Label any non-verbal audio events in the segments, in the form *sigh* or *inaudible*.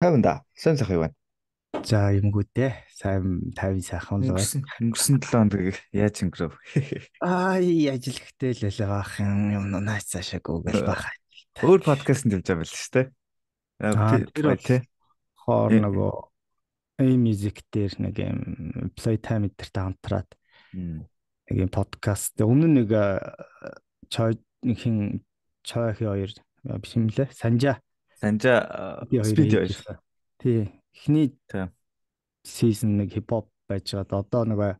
50да. Сайн сайхан юу байна? За юмгүй дээ. Сайн 50 сайхан л байна. Өнгөрсөн 7 хоног яаж өнгөрөв? Аа, ажилхтэй л байлаа баах юм. Юм наач цаашаа гүгэл баах. Өөр подкаст нь явж байгаа л шүү дээ. Тэр бол тий. Хоор нөгөө A music дээр нэг юм playtime эдэртэй хамтраад нэг юм подкаст. Өмнө нэг чой э, хин чой хоёр э, биш юм лээ. Санжаа Санжа Speed 2. Э, тий. Эхний season нэг hip hop байжгаад одоо нөгөө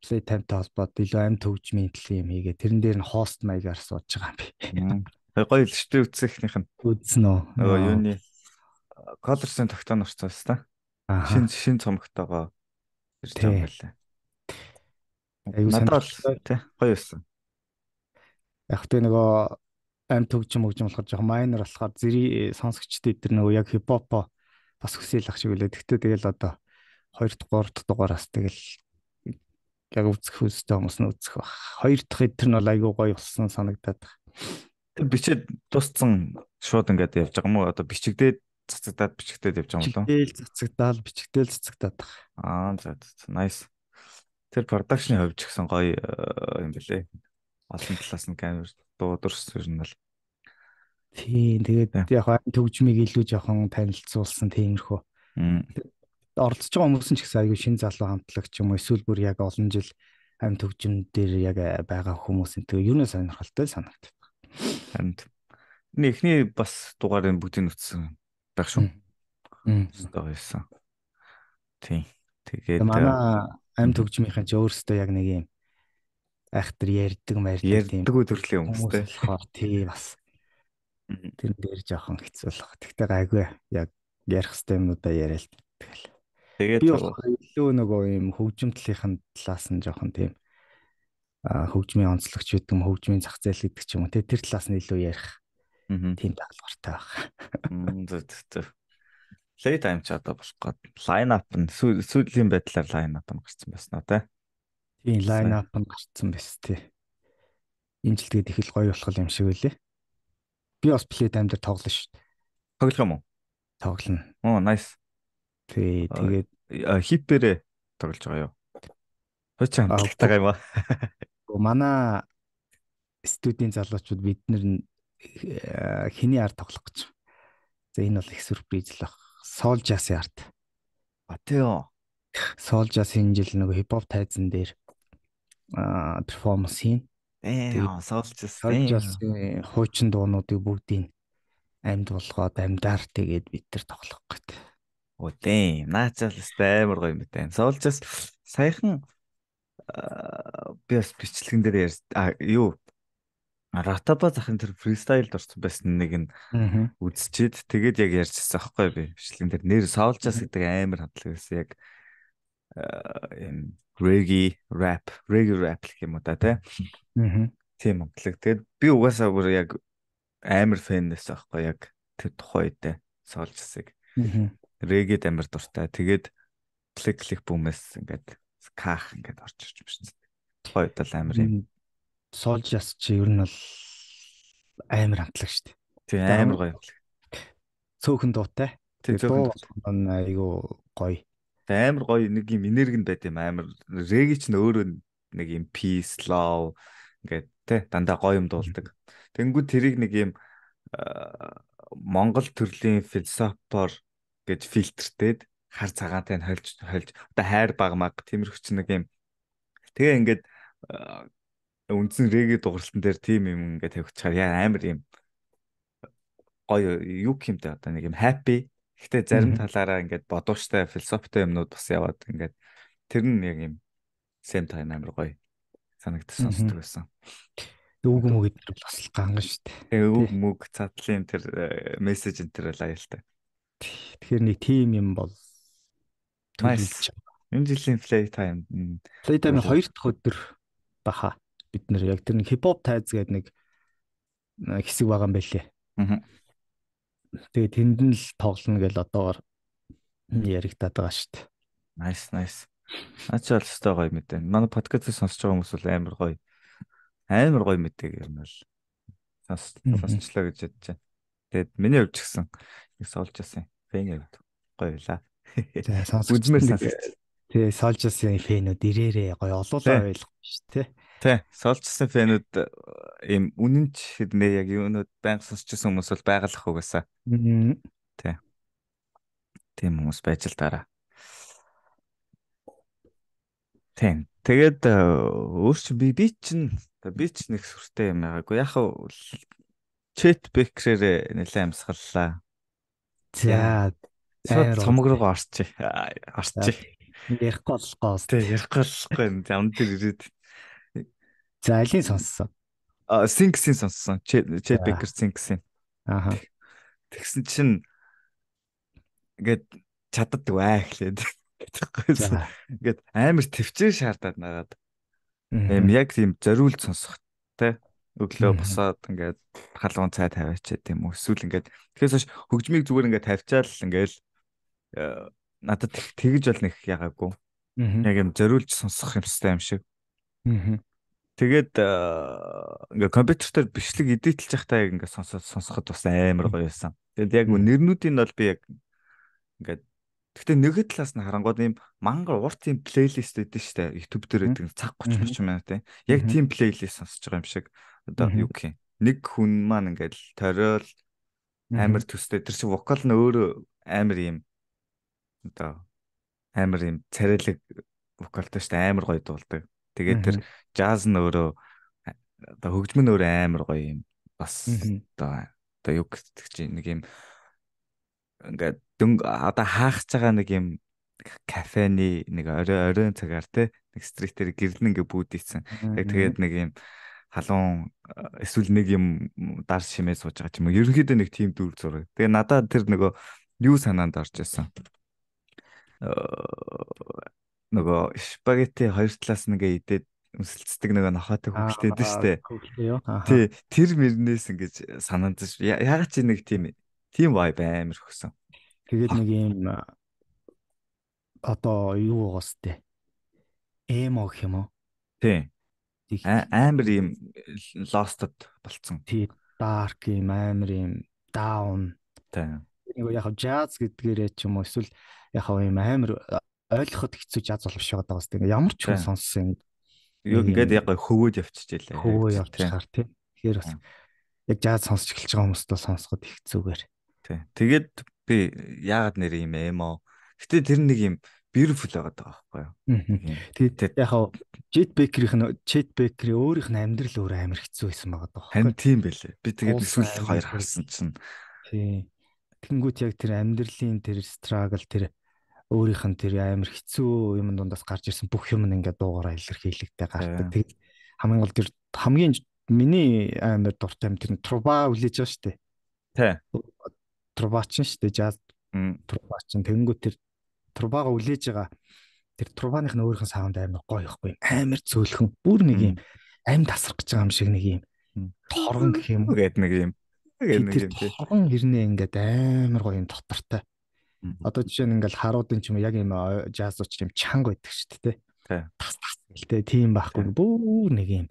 play timeтай холбоод илүү амт хөгжмийн төлөв юм хийгээ. Тэрэн дээр нь host маягаар сууж байгаа юм би. Гоё л шүү дээ үзсэнийх нь. Үзсэн үү? Нөгөө юуны э, Colors-ын тогтооно орсон юм байна. Шин шин цомогтойгоо ирж байгаа байлаа. Аюу санаа тий гоё юусан. Яг тэ нөгөө ам төгжим хөгжим болохоор жоохон майнер болохоор зэрэг сонсогчдээ тэр нөгөө яг хипхопо бас хүсэл ах шиг үлээ. Тэгтээ тэгэл одоо 2-р 3-р дугаараас тэгэл яг үзэх хүстэй хүмүүс нь үзэх бах. Хоёр дахь эдгээр нь бол айгүй гоё болсон санагдаад байна. Тэр бичээд дууссан шууд ингээд явж байгаа юм уу? Одоо бичигдээд цацагдаад бичигдээд явж байгаа юм болов уу? Бичигдээл цацагдаал бичигдээл цацагдаад байна. Аа за за nice. Тэр production хувьч гэсэн гоё э, юм билэ. Олон талаас нь камер дуударс ер нь л. Тийм тэгээд яг төгжмийг илүү жоохон танилцуулсан тиймэрхүү. Оролцож байгаа хүмүүс ч гэсэн аягүй шин залуу хамтлагч юм эсвэл бүр яг олон жил амт төгжмөн дээр яг э, байгаа хүмүүс энэ тэгээд ер нь сонирхолтой санагддаг. Харин эхний бас дугаарыг бүгдийг нүцсэн байх шүү. Стоо байсан. Тийм. Тэгээд манай э, амт төгжмийнхэн ч өөрсдөө яг нэг юм айхтар ярьдаг мэрдэг тийм ярьдаг төрлийн хүмүүстэй болохоор тий бас тэр дээр жоохон хэцүү л баг. Тэгтээ гайгүй яг ярих хэстэй юмудаа яриа л тэгэл. Тэгээд илүү нөгөө юм хөгжим талынхын талаас нь жоохон тийм а хөгжмийн онцлогч гэдэг юм хөгжмийн зах зээл гэдэг ч юм уу тий тэр талаас нь илүү ярих тийм дагалгартай баг. Зүг зүг. Play time ч одоо болох гээд line up нь сүүлийн байдлаар line up нь гарсан байна уу тий. Тийм лайн ап нь гарцсан байс тий. Энэ жил тэгээд их л гоё болох юм шиг үлээ. Би бас плей тайм дээр тоглоно шүү дээ. Тоглох юм уу? Тоглоно. Оо nice. Тий тэгээд э, хипперээ тоглож байгаа юу? Хойч хамталтайгаа юм аа. Манай студийн залуучууд бид нар э, хиний арт тоглох гэж. За энэ бол их сүрприз л баг. Soul Jazz-ийн арт. А тий юу. Soul Jazz энэ жил нөгөө хип хоп тайзан дээр перформанс хийн. Ээ сонсолжсэн. Сонсолжсэн э, хуучин дуунуудыг бүгдийг амьд болгоод амьдаар тэгээд бид нар тоглох гэдэг. Оо тийм. Наачаал өстэй амар гоё юм байна. Соолжас саяхан би бас бичлэгэн дээр ярьс а юу Ратаба захын тэр фристайлд орсон байсан нэг нь үзчихэд тэгээд яг ярьчихсан аахгүй би бичлэгэн дээр нэр соолжас гэдэг амар хамтлаг байсан яг юм reggae rap, reggae rap гэх юм уу та тий. Аа. Тийм онцлог. Тэгээд би угаасаа бүр яг амар фэн байсан аахгүй яг тэр тухай үедээ соолж хэсэг. Аа. Reggae амар дуртай. Тэгээд click click boom-эс ингээд каах ингээд орж ирж байна. Тухай үед л амар юм. Soldiers чи ер нь бол амар амтлаг шүү дээ. Тийм амар гоё амтлаг. Цөөхөн дуутай. Тэгээ дуу айгүй гоё амар гоё нэг юм энерги нь байт юм амар реги ч нөөрөө нэг юм peace love ингээд те дандаа гоё юм дуулдаг. Тэнгүү тэрийг нэг юм Монгол төрлийн философор гэж фильтртээд хар цагаатай нь хольж хольж одоо хайр баг маг тиймэрхүүч нэг юм тэгээ ингээд үндсэн реги дууралтан дээр тийм юм ингээд тавьчихаар яа амар юм гоё юу юм те одоо нэг юм happy Гэхдээ зарим талаараа ингээд бодууштай философитой юмнууд бас яваад ингээд тэр нь яг юм сэм тайм амир гоё санагдсан сонсдог байсан. Өвг мөгэд бас л ганган шүү дээ. Тэгээ өвг мөг цатлын тэр э, мессеж энэ тэр лаялтай. Тэгэхээр нэг тим юм бол төлөвлөж энэ жилийн play time play time-ийн хоёр дахь өдөр баха бид нэр яг тэр нэг хипхоп тайз гэдэг нэг э, хэсэг байгаа юм байлээ. Аа тэгээ тэнд нь л тоглоно гэл одоогор яригадаад байгаа шүү дээ. Nice nice. Ачаал өстой гоё мэдээ. Манай подкастыг сонсож байгаа хүмүүс бол амар гоё. Амар гоё мэдээг ер нь бол сонсчлаа гэж бодож байна. Тэгээд миний хувьд ч гэсэн их солж ясан. Фэн явд. Гоё юла. Тэгээ сонсож. Үзмэр сонсож. Тэгээ солж ясан фэнүүд ирээрээ гоё олоолаа байлгүй шүү дээ. Тий. Солжсэн фэнүүд ийм үнэнч хэднээ яг юунууд байнга сонсчихсан хүмүүс бол байгалах угаасаа. Аа. Тий. Тийм хүмүүс байж л дараа. Тийм. Тэгээд э, өөрч би би чинь би ч нэг сүртэй юм байгаагүй. Яг хав чэт бэкрээр нэлээ амсгаллаа. За. Цомог руу орчих. Орчих. Ярихгүй болохгүй. Тийм, ярихгүй болохгүй. Замд ирээд. За алийг сонссон? А Sings-ийн сонссон. Chet Baker Sings-ийн. Ааха. Тэгсэн чинь ингээд чаддаг бай эхлээд ингээд амар төвчээр шаардаад нагаад юм яг тийм зориулж сонсох те өглөө босоод ингээд халуун цай тавиачаа тийм эсвэл ингээд тэгээс хойш хөгжмийг зүгээр ингээд тавьчаал ингээд э, надад тэгж бол нэг ягаагүй яг юм зориулж сонсох юмстай юм шиг аа Тэгээд э, ингээ компьютер дээр бичлэг эдитэлж байхдаа яг ингээ сонсоод сонсоход бас амар гоё байсан. Тэгээд яг нэрнүүдийн бол би яг ингээ Гэхдээ нэг талаас нь харангууд ийм мангар урт тийм плейлист өгдөн штэ YouTube дээр өгдөг цаг 30 30 минут тийм яг тийм плейлист сонсож байгаа юм шиг одоо юу гэх юм нэг хүн маань ингээд ториол амар төстэй тэр шиг вокал нь өөр амар юм одоо амар юм царайлаг вокалтай штэ амар гоё дуулдаг Тэгээд тэр джаз нь өөрөө одоо хөгжмөн өөр амар гоё юм. Бас одоо одоо юу гэдэг чинь нэг юм ингээд дөнгө одоо хаахж байгаа нэг юм кафены нэг орой оройн цагаар те нэг стритээр гэрлэн ингээ бүүдээсэн. Яг тэгээд нэг юм халуун э, эсвэл нэг юм дар шимээ сууж байгаа ч юм уу. Ерөнхийдөө нэг тийм дүр зураг. Тэгээ надад тэр нөгөө юу санаанд орж исэн. Э, нөгөө спагетти хоёр талаас нэгэ идээд өмсөлдсдөг нөгөө нохотой хөвгөлтэй дээ штэ. Тий, тэр мөрнөөс ингэж санагдаж ягаад чи нэг тийм тийм вай баймир өгсөн. Тэгээд нэг юм одоо юу уус тээ. Эмо гэх юм уу? Тий. Амар юм лостод болцсон. Тий, dark юм, амар юм down. Тий. Нэг яг jazz гэдгээрээ ч юм уу эсвэл яг юм амар ойлгоход хэцүү жаз бол биш байгаа бас тийм ямар ч хүн сонссон юм. Яг ингээд яг хөвөөд явчихжээ лээ. Хөвөө явчихаар тийм. Тэгэхээр бас яг жаз сонсч эхэлж байгаа хүмүүст бол сонсоход их хэцүүгээр. Тийм. Тэгээд би яагаад нэр юм эмо. Гэтэ тэр нэг юм beautiful байгаад байгаа байхгүй юу. Тэгээд яг хав Jet Baker-ийн Jet Baker-ийн өөрийнх нь амьдрал өөр амар хэцүү байсан байгаа даа. Харин тийм байлээ. Би тэгээд эсвэл хоёр харсан чинь. Тийм. Тэнгүүт яг тэр амьдралын тэр struggle тэр өөрийнх нь тэр амар хэцүү юм дундаас гарч ирсэн бүх юм ингээд дуугараа илэрхийлэгдэ гардаг. Э. Тэгээд хамгийн гол тэр хамгийн миний амар дуртай юм тэр труба үлээж байгаа шүү дээ. Тий. Трубач шүү дээ. Жаз трубач. Тэнгүү тэр трубага үлээж байгаа тэр трубаных нь өөрийнх нь саунд амар гоё ихгүй амар зөөлхөн бүр нэг юм амд тасрах гэж байгаа юм шиг нэг юм торгон гэх юм гээд нэг юм гээд нэг юм тий. Торгон ирнэ ингээд амар гоё юм доктортай. Одоо жишээ нь ингээл харуудын ч юм яг юм жазууч э, юм чанга байдаг шүү дээ тэ. Тас тас гэлтэй тийм байхгүй бүр нэг юм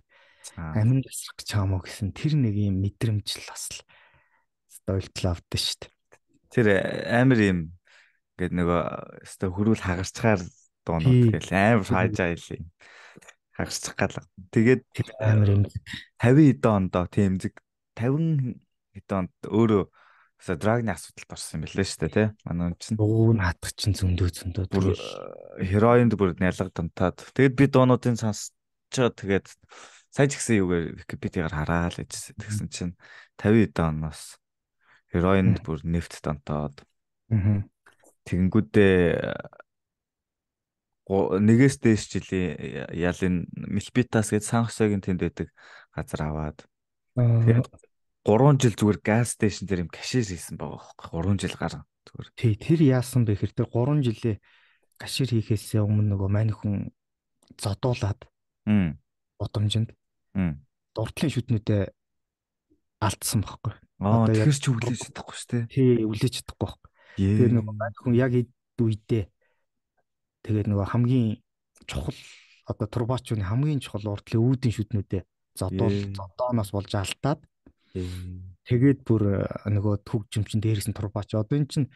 амин засах гэж чаамаа гэсэн тэр нэг юм мэдрэмжл бас л ойлтол авдаа шүү дээ. Тэр э, амар юм ингээд нөгөө өстө хөрүүл хагарчгаар дуунууд гээл амар хаажаа хэл юм. Хагарчих гал. Тэгээд амар юм 50 э, хэдэн ондоо тийм зэрэг 50 хэдэн онд өөрөө За драгны асуудалд орсон юм билээ шүү дээ тий. Манай үн чинь. Өө наадах чинь зөндөө зөндөө бүр э, хероинд бүр нялга дамтаад. Тэгэд би доонуудын сонсчоо тэгээд сайн ч гэсэн юугаар Википедигаар хараа л гэж тэгсэн чинь 50 хэд оноос хероинд бүр нефт дамтаад. Аа. Тэгэнгүүтээ нэгээс дээш жилийн э, ялын Милпитас гэж сан хосойгийн тэнд байдаг газар аваад тэгээд 3 жил зүгээр газ стейшн дээр юм кашир хийсэн байгаа байхгүй 3 жил гарan зүгээр. Тий, тэр яасан бэ хэрэг тэр 3 жилээ кашир хийхээс өмнө нөгөө мань хүн зодуулаад м удамжинд м дуртлын шүтнүүдэд алдсан байхгүй. Аа тэр ч өвлөж чадахгүй шүү дээ. Тий, өвлөж чадахгүй байхгүй. Тэр нөгөө мань хүн яг үйдээ тэгээд нөгөө хамгийн чухал одоо турбачууны хамгийн чухал урдлын үүдэн шүтнүүдэд зодуул зодооноос болж алдаад Тэгээд бүр э, нөгөө төгжим чин дээрээс нь турбаач. Одоо эн чин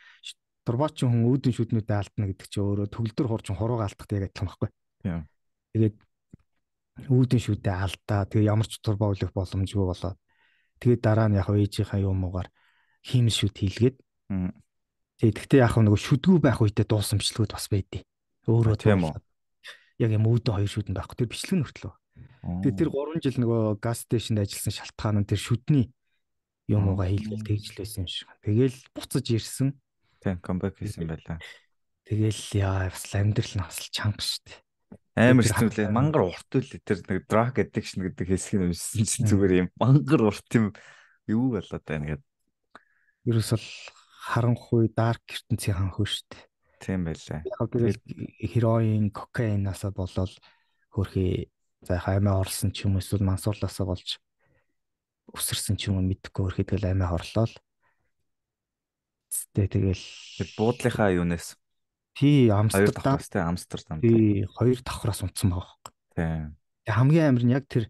турбаач хүн өөдөн шүднүүдэд алдна гэдэг чи өөрөө төгөлдөр хурчин хурууг алдахтай яг адилхан байхгүй. Тэгээд өөдөн шүдэ алдаа. Тэгээ ямар ч турбаа өглөх боломжгүй болоод тэгээд дараа нь яг ээжийнхаа юмугаар хиймэл шүд хийлгээд тэгээд тэгтээ яг нөгөө шүдгүү байх үедээ дуусамжлууд бас байдیں۔ Өөрөө тийм үү. Яг юм өөдөн хоёр шүдэнд байхгүй. Тэр бичлэг нь хөртлөө. Тэгээ тэр 3 жил нөгөө газ стейшнд ажилласан шалтгаан нь тэр шүдний юм уугаа хийлгээл тэгж л байсан юм шиг. Тэгээл буцаж ирсэн. Тийм, камбэк хийсэн байлаа. Тэгээл яа бас амьдрал нь бас чанга штт. Амар хэцүүлээ. Мангар урт үлээ тэр нэг drug addiction гэдэг хэсгийг уншсан чинь зүгээр юм. Мангар урт юм юу болоод байна гэд. Ерөөс л харанхуй dark ертөнцийн ханхуу штт. Тийм байлаа. Яг л хероин, кокаинаас болоод хөрхий За хаймаа орлсон ч юм уу эсвэл мансуурлаасаа болж өсөрсөн ч юм уу мэдхгүй өрхөд л амиа хорлоо л. Тэ тэгэл буудлынхаа юунаас Тий, Амстердам. Тий, Амстердам. Тий, хоёр давхраас унтсан байгаа хөөхгүй. Тий. Хамгийн амар нь яг тэр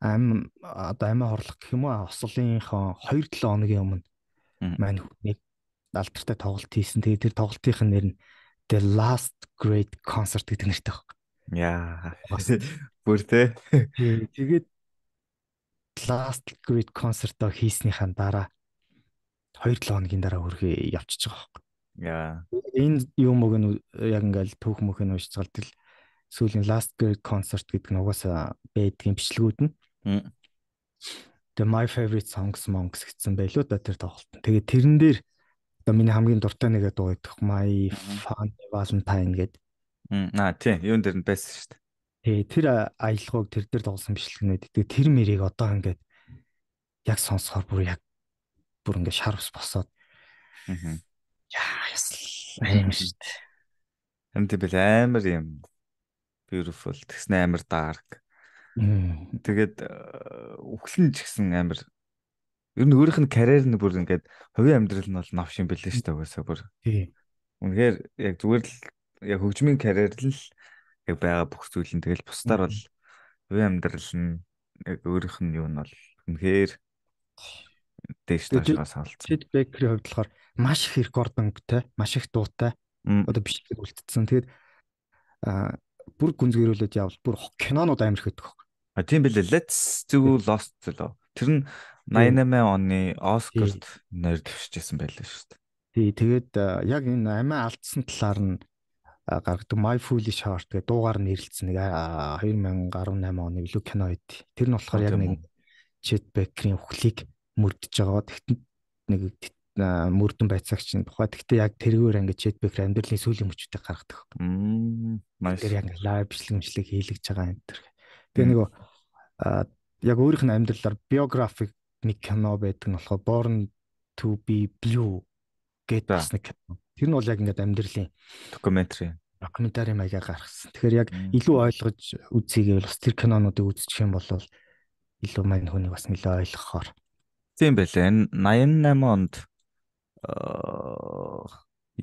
ам одоо амиа хорлох гэх юм уу ослынхоо 2-7 хоногийн өмнө маань нэг алдартай тоглолт хийсэн. Тэгээ тэр тоглолтын нэр нь The Last Great Concert гэдэг нэртэй байна. Яа бүр те. Тэгээд last great concert-о хийснийхаа дараа 2 7 хоногийн дараа хөрхий явчихж байгаа байхгүй. Яа. Энэ юм үг нь яг ингээл түүх мөхөний уушцгалт л сүүлийн last great concert гэдэг нь угаасаа байдгийн бичлгүүд нь. The my favorite songs monks гэсэн байлуу да тэр тоглолт. Тэгээд тэрэн дээр одоо миний хамгийн дуртай нэгэ дуу идэх My Fun Valentine гэдэг. Аа тийм, юун дээр нь байсан шүү дээ. Тэгээ тэр аялалгыг тэр дээр тоглосон бичлэгнүүд тэгээ тэр мэрийг одоо ингээд яг сонсохоор бүр яг бүр ингээд шар ус босоод аа яс аим шүү дээ. Амт бил амар юм beautiful тэгснэ амар dark. Тэгээд үхлэн ч гэсэн амар ер нь өөрийнх нь карьер нь бүр ингээд хувийн амьдрал нь бол новш юм бэлээ шүү дээ. Угсаа бүр. Үнэхээр яг зүгээр л яг хөгжмийн карьер л яг байгаа бүх зүйл нь тэгэл бусдаар бол хувийн амьдрал нь яг өөрийнх нь юу нь бол үнэхээр дэж таашаас олцсон. Чид Бэкри хувьдлахаар маш их рекордонгтэй, маш их дуутай. Одоо биш гэж үлдсэн. Тэгээд аа бүр гүнзгийрүүлээд явал бүр кинонууд амар их өгөх. А тийм билээ. Let's do Lost лөө. Тэр нь 88 оны Оскарт нэр дэвшижсэн байлаа шүү дээ. Тий, тэгээд яг энэ амиа алдсан талаар нь гаргадаг My Foolish Heart гэдэг дуугаар нэрлэлсэн нэг 2018 оны илүү кино байд. Тэр нь болохоор яг нэг Chet Baker-ийн өхлийг мөрдөж байгаа. Тэгтэн нэг мөрдөн байцаагч нь тухай. Тэгтээ яг тэргээр ингээд Chet Baker амьдралын сүүлийн мөчүүдийг гаргадаг. Тэр яг live бичлэгмжлэг хийлгэж байгаа энэ төр. Тэгээ нэг яг өөрийнх нь амьдралаар биографик нэг кино байдаг нь болохоор Born to be Blue гэдэг бас нэг кино Тэр нь бол яг ингээд амьдралын докюментари докюментари маягаар гаргасан. Тэгэхээр яг илүү ойлгож үзье гэвэл бас тэр кинонуудыг үзчих юм бол илүү мань хүнийг бас нэлээ ойлгохоор. Тийм байлээ. 88 онд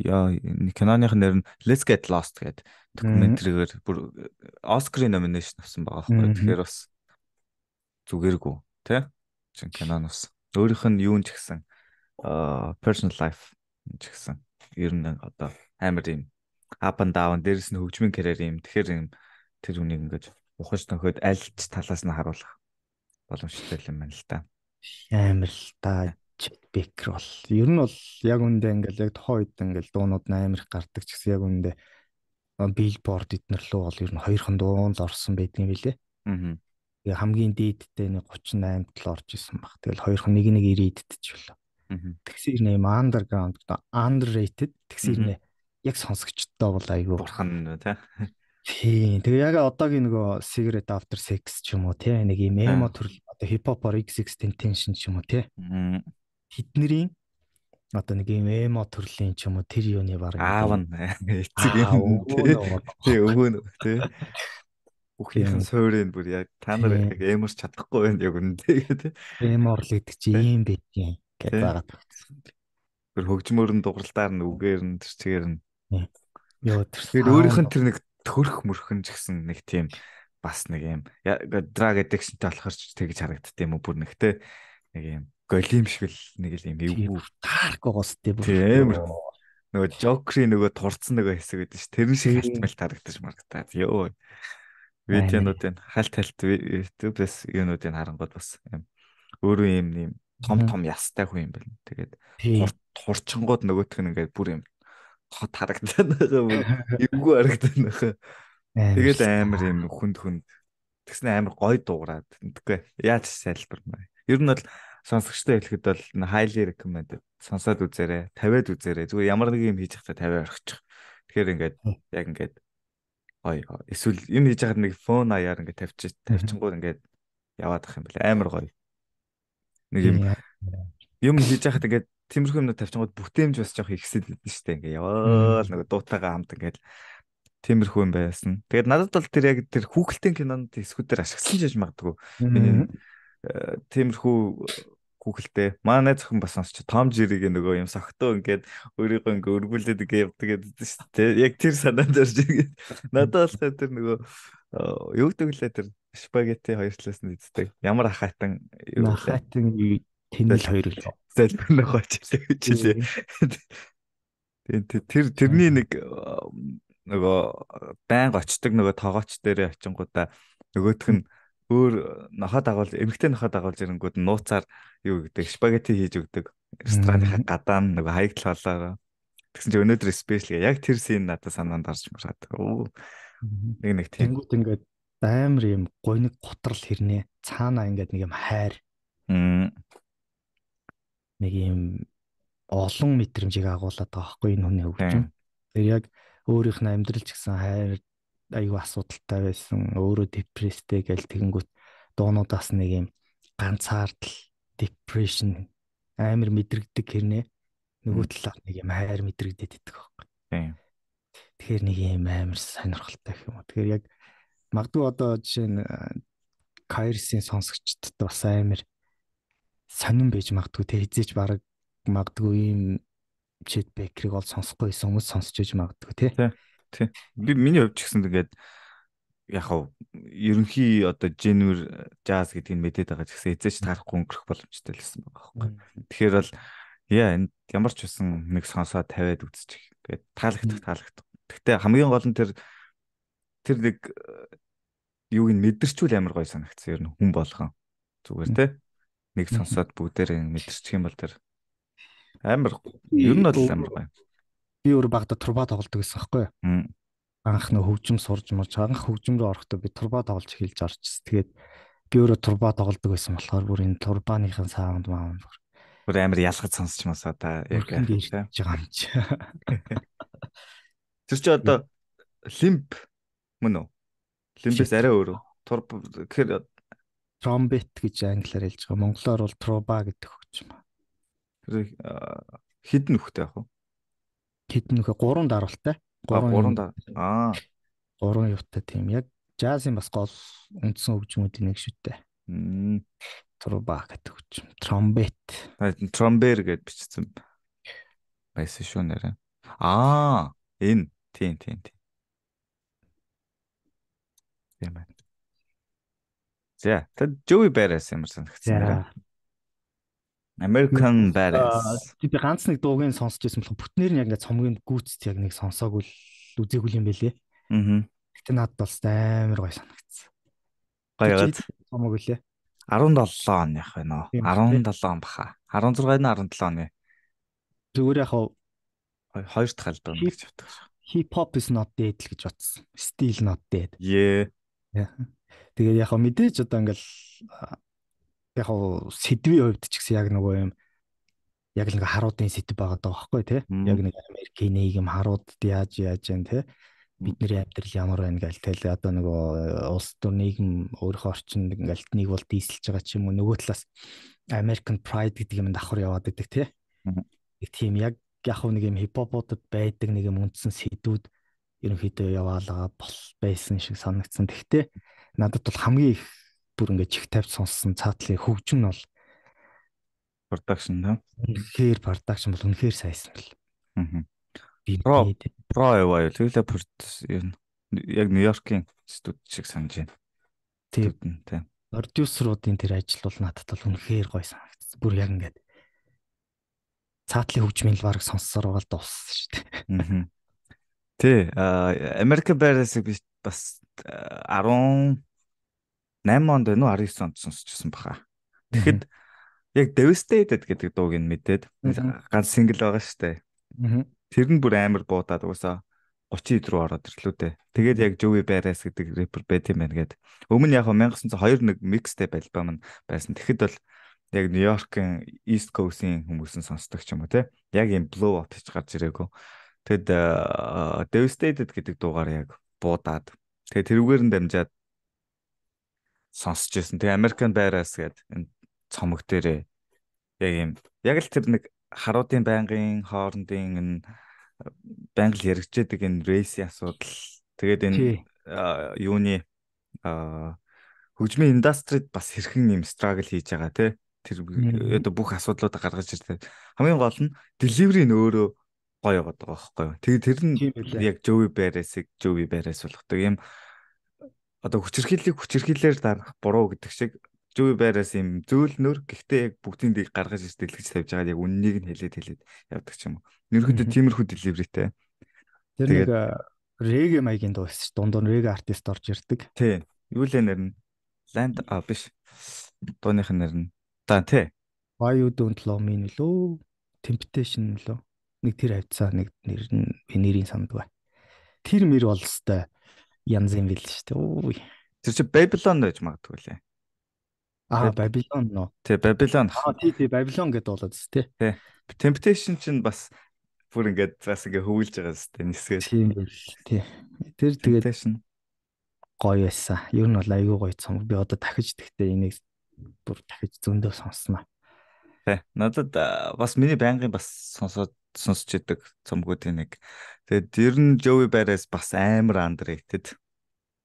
яа киноных нэр нь Let's Get Lost гэдэг докюментаригээр бүр Оскарын э, номинашн авсан байгаа байхгүй. Тэгэхээр бас зүгээргүй тий? Чин кинон ус. Өөрийнх нь юун ч гэсэн personal life ч гэсэн ер нь одоо амар юм up and down дээрэс нь хөгжмийн карьер юм. Тэгэхээр юм тэр хүнийг ингэж ухаж нөхөд аль ч талаас нь харуулах боломжтой юм байна л да. Амар л да. Чит Бекер бол ер нь бол яг үндэ ингээл яг тохоо үед ингээл дуунууд амар их гардаг ч гэсэн яг үндэ Billboard эднэр лөө бол ер нь хоёрхан дуунд орсон байдгийн билээ. Аа. Тэгээ хамгийн дээдтэй нэг 38-т л орж исэн баг. Тэгэл хоёрхан нэг нэг 90-д ч болоо. Тэгсэр нэм underground гэдэг underrated тэгсэр нэ яг сонсогчдоо бол айгүй бурхан тий. Тийм. Тэгээ яг одоогийн нөгөө cigarette after sex ч юм уу тий нэг юм эмо төрөл одоо hip hop or XX tension ч юм уу тий. Тэдний одоо нэг юм эмо төрлийн ч юм уу тэр юуны баг аав нь эцэг юм тий өвөө нь тий бүхнийхэн суурийн бүр яг та нар яг эморч чадахгүй байх яг үнэн тий эморлог гэдэг чи ийм байдгийн гэж байгаа тагцсан. Тэр хөгжмөр нь дугралтаар нь үгээр нь тэр чигээр нь ёо тэр. Тэгээд өөрийнх нь тэр нэг төрөх мөрхөн ч гэсэн нэг тийм бас нэг юм drag addiction-тэй болохоор ч тэгж харагддсан юм уу бүр нэгтэй нэг юм голим шиг л нэг л юм эвгүй таарахгүй гоостэй бүр тийм нөгөө жокри нөгөө турцсан нөгөө хэсэг гэдэг чинь тэрэн шиг халтмал тарагдаж маргатаа ёо видеонуудын хальт хальт YouTube-с юунуудыг харангууд бас юм өөрөө юм юм том том ястай хүн юм байна. Тэгээд хурчингууд нөгөөх нь ингээд бүр юм хот харагдаад *laughs* байгаа эвгүй харагдаад байгаа. Тэгэл амар юм хүнд хүнд тэгснэ амар гой дуугараад мэдгүй яаж сайлбарна. Ер нь бол сонсогчтой хэлэхэд бол highly recommended сонсоод үзээрэй, тавиад үзээрэй. Зүгээр ямар нэг юм хийж байхдаа тавиа орчих. Тэгэхээр ингээд яг ингээд гой эсвэл юм хийж байхад нэг фон аяар ингээд тавьчих тавьчингууд ингээд яваад ах юм байна. Амар гой. Нэг юм юм хийж яхад ингээд тиймэрхүү юмнууд тавьчихсан гол бүтээмж бас жоох ихсэл гэдэг нь шүү дээ. Ингээ яваал нэг дуутайгаа хамт ингээд тиймэрхүү юм байсан. Тэгээд надад бол тэр яг тэр хүүхэлдэйн кинонд эсхүүдээр ашигласан гэж магадгүй. Миний э, тиймэрхүү хүүхэлтэй. Манай зөвхөн бас сонсч Том Жирийн нөгөө юм согтөө ингээд өөрийгөө ингээ өргүүлээд ингээ явдаг гэдэг шүү дээ. Яг тэр санаанд орж иргээд надад болохоор тэр нөгөө э, юу гэдэг лээ тэр спагетти хоёр талаас нь иддэг. Ямар ахатан юу вэ? Ахатан тэндэл хоёр л. Залбирна хооч гэж хэлээ. Тэр тэрний нэг нөгөө байнга очдаг нөгөө тоогооч дээр очингуудаа нөгөөх нь өөр нохоо дагуул эмгтэй нохоо дагуулж ирэнгүүд нууцаар юу гэдэг спагетти хийж өгдөг. Ресторанынхаа гадаа нөгөө хаяг талаараа тэгсэн чинь өнөөдөр спешл гэ яг тэр сийн надад санаанд орж мараад. Оо. Нэг нэг тийм. Тэнгүүд ингээд амар юм гониг готрол хэрнээ цаанаа ингээд нэг юм хайр нэг юм олон мэдрэмжийг агуулдаг аахгүй энэ хүний хөгжим тэр яг өөрийнх нь амьдрал ч гэсэн хайр айгүй асуудалтай байсан өөрөө депресстэй гэл тэгэнгүүт дуунуудаас нэг юм ганцаардл depression амар мэдрэгдэг хэрнээ нөгөө талаар нэг юм хайр мэдрэгдээд идэх байхгүй. Тийм. Тэгэхээр нэг юм амар сонирхолтой юм. Тэгэхээр яг магадгүй одоо жишээ нь Кайрсийн сонсогчдод бас амар сонирн байж магадгүй те хизээч баг магадгүй ийм чит бэкрийг ол сонсохгүй байсан хүмүүс сонсч иж магадгүй те. Тий. Би миний хувьд ч гэсэн тэгээд яг хав ерөнхий одоо genuine jazz гэдэг нь мэдээд байгаа ч гэсэн эзэж таарахгүй өнгөрөх боломжтой л гэсэн байгаа байхгүй. Тэгэхээр бол яа энэ ямар ч үсэн нэг сонсоо тавиад үзчих. Ингээд таалагдах таалагдах. Гэхдээ хамгийн гол нь тэр тэр нэг э, юуг нь мэдэрчүүл амар гоё санагдсан ер нь хүн болгон зүгээр те нэг сонсоод бүгдээр мэдэрчих юм бол тэр амар ер нь бол амар гоё би өөр багада турба тоглодог гэсэн хэвхэв байхгүй анх нөө хөгжим сурж мурж анх хөгжим рүү орохдоо би турба тоглож эхэлж орчс тэгээд би өөрөө турба тоглодог байсан болохоор бүр энэ турбаныхын саунд мааунд бүр амар ялгаж сонсч маса та яг гэж байгаа юм чи Тэр чи одоо лимп Мөн үү? Лимбис арай өөр. Турб гэхээр тромбет гэж англиар хэлж байгаа. Монголоор бол труба гэдэг хөгж юм аа. Тэр хідэн нүхтэй яах вэ? Хідэн нүхэ гурван даралтай. Гурван дараа. Аа. Гурван юутай тийм яг жазын бас гол үндсэн хөгжмүүдийн нэг шүттэй. Мм. Труба гэдэг хөгжим. Тромбет. Тромбер гэж бичсэн. Байсан шүү нэрэ. Аа, энэ. Тийм, тийм, тийм. Тийм байна. За, тэр Joey Barras ямар санагдсан бэ? American Barras. Чи би ганц нэг дуугийн сонсож байсан болох бүтнээр нь яг ингээд цомгийн гүйтс яг нэг сонсоогүй л үзээгүй юм байлээ. Аа. Гэтэ надад бол амар гоё санагдсан. Гоё яагаад? Цомог үлээ. 17 оных байна уу? 17 он баха. 16-ны 17 оны. Зүгээр яг хоёр дахь альбом гэж боддог. Hip hop is not dead л гэж бодсон. Still not dead. Yeah. Тэгээд яг хөө мэдээж одоо ингээл яг хөө сэдвийн хувьд ч гэсэн яг нөгөө юм яг л ингээ харуудын сэдв байгаа даа байхгүй тий. Яг нэг Америкийн нийгэм харууд яаж яаж юм тий. Бидний амьдрал ямар байна гээл тэл одоо нөгөө э, улс төр нийгэм өөрийнхөө орчинд ингээл нэг бол дийсэлж байгаа ч юм уу нөгөө талаас American Pride гэдэг юм давхар яваад идэг тий. Нэг тийм яг яг нэг юм хипхопуудад байдаг нэг юм үндсэн сэдвүүд ерөнхийдөө яваалгаа бол байсан шиг санагдсан. Тэгтээ надад бол хамгийн их бүр ингээд чих тавьд сонссон цаатлын хөгжим нь бол production да. Үнэхээр production бол үнэхээр сайсан л. Аа. Про про яваа юу? Тэгэлээ ер нь яг Нью-Йоркийн студ шиг санаж байна. Тийм тийм. Продюсеруудын тэр ажил бол надад бол үнэхээр гоё санагдсан. Бүр яг ингээд цаатлын хөгжмийн л баг сонссоор байгаа л дууссан шүү дээ. Аа Тий, Америк байраас би бас 18 онд байна уу 19 онд сонсчихсан баха. Тэгэхэд яг Devastated гэдэг дууг нь мэдээд ганц сингл байгаа штэ. Тэр нь бүр амар буудаад угаасаа 30 хэд рүү ороод ирлээ дээ. Тэгээд яг Joey Barras гэдэг рэпер байт юм байна гээд. Өмнө яг 1921 mixtape альбом нь байсан. Тэгэхэд бол яг Нью-Йоркийн East Coast-ийн хүмүүс нь сонсдог ч юм уу те. Яг юм blow up хийж гарч ирээгүй. Тэгэд э, Devastated гэдэг дуугаар яг буудаад тэгээ тэрүүгээр нь дамжаад сонсч байсан. Тэгээ American Badass гэдэг энэ цомог дээрээ яг юм яг л тэр нэг харуудын байнгын хоорондын энэ э, байнга л яригчдаг энэ рейсийн асуудал. Тэгээд энэ э, юуны хөгжмийн индастрид бас хэрхэн юм struggle хийж байгаа те тэр одоо бүх асуудлуудаа гаргаж ирдэг. Хамгийн гол нь delivery нь өөрөө гоё яваад байгаа байхгүй юу. Тэгээд тэр нь яг Joey Perez-ийг Joey Perez болгодог юм одоо хүчирхийллийг хүчирхийлээр дарах буруу гэдэг шиг зүй байраас юм зөөлнөр гэхдээ яг бүгдийг гаргаж ирж дэлгэж тавьж байгаа яг үннийг нь хэлээд хэлээд явдаг ч юм уу. Нэрхэдээ тиймэрхүү дэлгэрээтэй. Тэр нэг регэ маягийн дуу шүү. Дундуур нь регэ артист орж ирдэг. Тий. Юу л нэр нь? Land а биш. Дууных нь нэр нь. За тий. Why you don't love me нөлөө? Temptation нөлөө нэг тэр хавцаа нэг нэр нь Венерийн санд бай. Тэр мэр бол өстой янз юм бил шүү дээ. Үгүй. Тэр чи Бабилон гэж магадгүй лээ. Аа Бабилон нөө. Тэ Бабилон. Аа тий тий Бабилон гэдэг болоод зү тий. Тэ. Temptation чинь бас бүр ингээд бас ингээд хөвүүлж байгаа зү нисгээ. Тийм бил тий. Тэр тэгээд гоё байсан. Ер нь бол айгүй гоё цомог. Би одоо дахиж тэгтээ энийг бүр дахиж зөндөө сонсноо. Тэ. Надад бас миний байнгын бас сонсоод сонсч идэг цомгуудын нэг. Тэгээд ер нь Joey Barres бас амар underrated.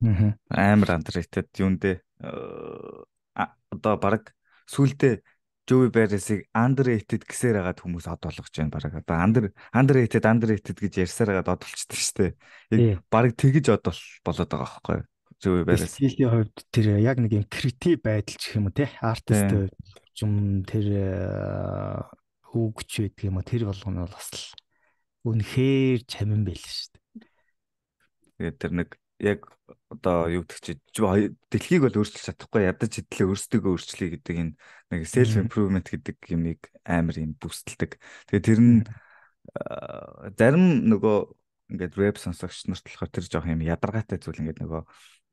Аа. Амар underrated юундэ э, одоо баг сүулдэ Joey Barres-ыг underrated гэсээр хагаад хүмүүс од болгож байна баг. Одоо under underrated underrated гэж ярьсаар хагаад од болчихдээ шүү дээ. Яг баг тэгж од болоод байгаа байхгүй юу? Joey Barres. Стилийн хувьд тэр яг нэг юм креатив байдал ч юм уу те артист хувьд юм тэр э, өвгч байдаг юм а тэр болгоно бол бас л үнэхээр чамин байл шүү дээ. Тэгээд тэр нэг яг одоо юу гэдэг чи дэлхийг бол өөрчилж чадахгүй ядаж хэдлээ өөрсдөө өөрчлөе гэдэг энэ нэг self improvement гэдэг юмыг амар юм бүсэлдэг. Тэгээд тэр нь зарим нөгөө ингээд рэп сонсогч нарт болохоор тэр жоох юм ядаргаатай зүйл ингээд нөгөө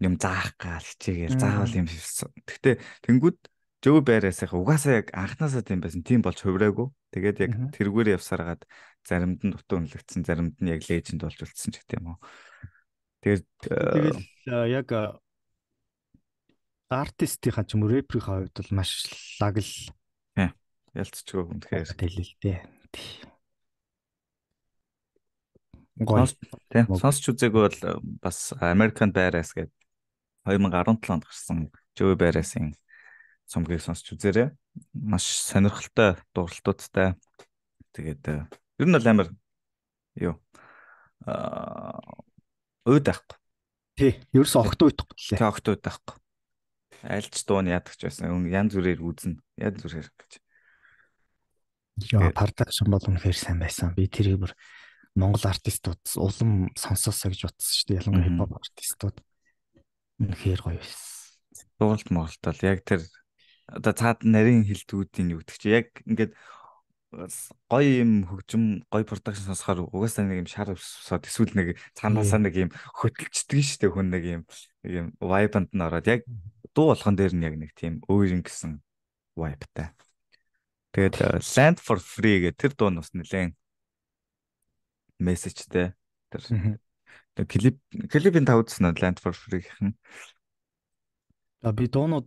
юм заах гал хичээгээл заавал юм. Тэгтээ тэнгууд Жөө байраас яг угаасаа яг анханасаа тийм байсан. Тийм болж хувраагүй. Тэгээд яг тэргээр явсараад заримд нь дутуу үнэлэгдсэн, заримд нь яг леженд болж үлдсэн ч гэдэм үү. Тэгээд тэгэл э, яг артистийнхаа ч юм уу рэперийнхаа хувьд бол маш лаг л ялцчихгүй үнэхээр тэлэлтэй. Гол тийм сонсч үзээгүй бол э, бас American Badass гэдэг 2017 онд гарсан Joey Badass-ийн цомгийг сонсч үзээрэй. Маш сонирхолтой дууралтуудтай. Тэгээд э, ер нь бол амар юу аа уйд байхгүй. Тий, ерөөс огт уйдахгүй лээ. Тий, огт уйдахгүй. Айлч дуун яадаг ч байсан. Ян зүрээр үзнэ. Ян зүрээр гэж. Яа, парташин бол үнэхээр сайн байсан. Би тэрийг бүр Монгол артистууд улам сонсоосоо гэж утсан шүү дээ. Ялангуяа хипхоп артистууд үнэхээр гоё байсан. Дууралт моралт бол яг тэр одоо цаад нарийн хилдгүүдийн юу гэдэг чи яг ингээд гоё юм хөгжим гоё продакшн сонсохоор угаасаа нэг юм шар усаад эсвэл нэг цаанаасаа нэг юм хөтөлчдөг шүү дээ хүн нэг юм юм вайбанд нь ороод яг дуу болгон дээр нь яг нэг тийм өөр юм гисэн вайбтай. Тэгээд э, Land for Free гэх тэр дуу нь бас нэлээд мессежтэй. Тэр клип клипийн тав үзсэн нь Land for Free гэх нь. За би дуунууд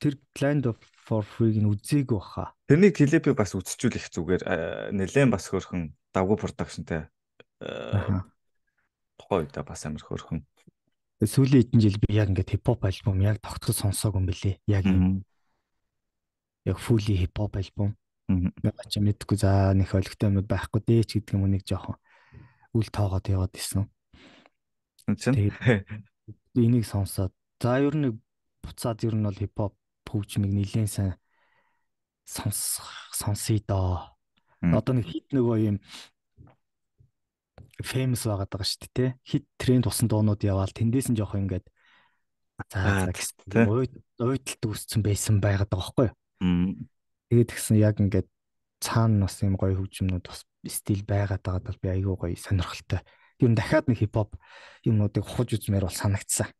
тэр Land of for Free-г нь үзээгүй баха. Тэрний клипийг бас үзчихүүлэх зүгээр э, нэлээд бас хөрхөн давгүй продакшнтай тухай үедээ бас амар хөрхөн. Сүүлийн хэдэн жил би яг ингээд хипхоп альбом яг тогтход сонсоог юм бэлээ. Яг юм. Яг fully хипхоп альбом. Бага ч мэдгүй за нэх олигтой юмуд байхгүй дээ ч гэдэг юм нэг жоохон үл тоогоод яваад исэн. *laughs* Энийг сонсоод за ер нь буцаад ер нь бол хипхоп хөгжмийг нэлээд сайн сонсох сонсъё доо. Одоо нэг хит нөгөө юм famous байгаад байгаа шүү дээ тий. Хит тренд тусан дуунууд яваал тэндээс нь жоох ингээд за уйдалт үүссэн байсан байгаад байгаа байхгүй юу. Тэгээд тэгсэн яг ингээд цаана бас юм гоё хөгжмнүүд бас стил байгаад байгаа бол би айгүй гоё сонирхолтой. Ер нь дахиад нэг хип хоп юмнуудыг хууж үзмээр бол санагдсан.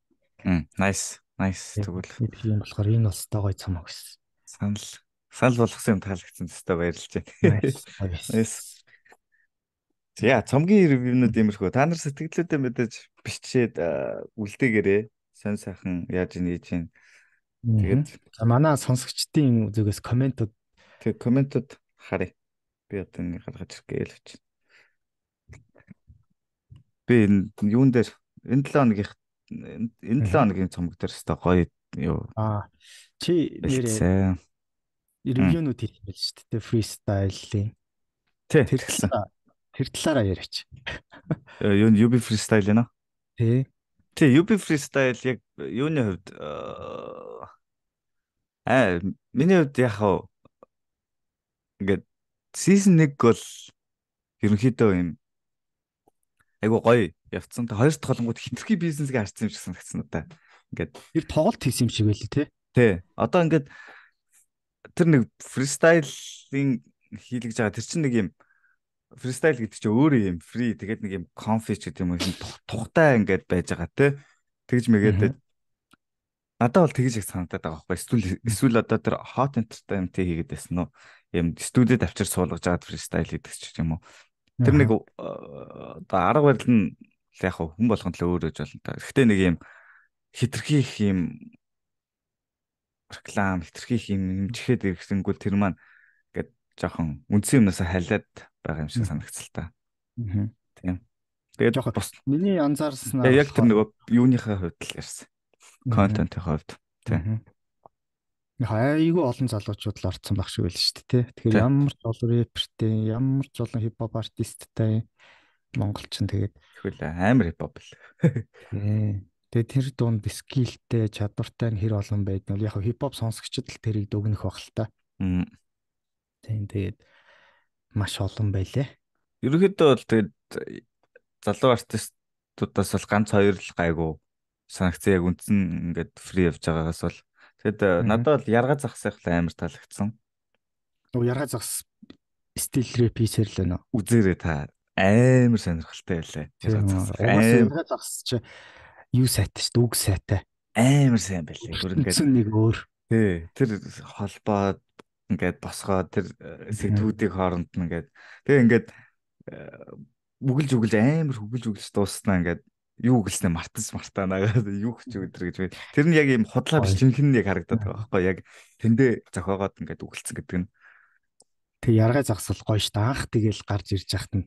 Nice. Nice тэгвэл. Тийм болохоор энэ бол сто гоё цамаа гэсэн. Санал санал болгосон юм таалагдсан тест баярлж байна. Nice. За цомгийн ревюнууд иймэрхүү. Та нар сэтгэлдээ мэдээж бичээд үлдээгээрээ сонь сайхан яаж нээж чинь. Тэгээд за манай сонсогчдын зүгээс комментууд тэг комментууд харъя. Би одоо ингэ гаргаж ирэх гээл гэж. Би энэ юун дээр энэ 7 өдрийн энэ 7 хоногийн цомог дээр хэвээр гоё юу. Аа. Чи нэрээ ревюнууд хийсэн шүү дээ. Фристайлын. Тий. Тэр хэлсэн. Тэр талаараа яриач. Юу UB freestyle гэнэ. Тий. Тий, UB freestyle яг юуны хувьд аа миний хувьд яг хав ингээд season 1 бол ерөнхийдөө юм айгу гоё явцсан. Тэ хоёр дахь голонгууд хитрхи бизнесгээ харцсан юм шиг санагдсан надаа. Ингээд тэр тоглолт хийсэн юм шиг байлээ те. Тий. Одоо ингээд тэр нэг фристайлын хийлгэж байгаа тэр чинь нэг юм фристайл гэдэг чинь өөрөө юм фри тэгээд нэг юм конфи ч гэдэг юм уу тухтай ингээд байж байгаа те. Тэгж мэгээд надад бол тэгж их санагдаад байгаа байхгүй эсвэл эсвэл одоо тэр hot entertainment хийгээд байсан нь юм студид авчир суулгаж аваад фристайл хийдэг ч юм уу Тэр нэг э, оо арга барил нь яг хүн болгонд л өөр өж болно та. Гэхдээ нэг юм хитрхийх юм реклам хитрхийх юм хэмжихэд ирэхсэнгүүл тэр маань ингээд жоохон үндсэн юмнаас халиад байгаа юм шиг санагцал та. Аа. Тийм. Тэгээд жоохон бос. Миний анзаарснаар яг тэр нөгөө юуныхаа хувьд л ярьсан. Контентын хувьд. Тийм айгүй олон залуучууд л орцсон байх шиг байл шүү дээ тий. Тэгэхээр ямар ч олон рэпертэй, ямар ч олон хип хоп артисттай монголчин тэгээд тэгвэл амар хип хоп л. Тэгээд тэр дунд скилтэй, чадвартай нь хэр олон байд нь яг хип хоп сонсогчд л тэрийг дүгнэх байх л та. Тийм тэгээд маш олон байлээ. Ерөнхийдөө бол тэгээд залуу артистуудаас бол ганц хоёр л гайгүй санагц яг үндсэн ингээд фри явж байгаагаас бол Тэгэд э, надад бол ярга зах сайхлаа амар таалагдсан. Нөгөө ярга зах стил реписэр л нөө. Үзээрэй та амар сонирхолтой байлаа. Ярга зах. Ярга зах чи юу сайтай шүү дээ үг сайтай. Амар сайн байлаа. Гүр ингээд нэг өөр. Тий. Тэр холбоо ингээд босгоо тэр э, сэтгүүдийн хооронд нь ингээд тэгээ ингээд бүгэлж үгэлж амар хөглж үгэлж дууснаа ингээд юу гэлснэ мартас мартаанаа юу ч өдр гэж байна. Тэр нь яг ийм худлаа бичинхэн нэг харагдаад байгаа байхгүй яг тэндээ зохиогоод ингээд үгэлцэн гэдэг нь. Тэг яргаа загсал гоё ш таах тэгэл гарч ирж яхад нь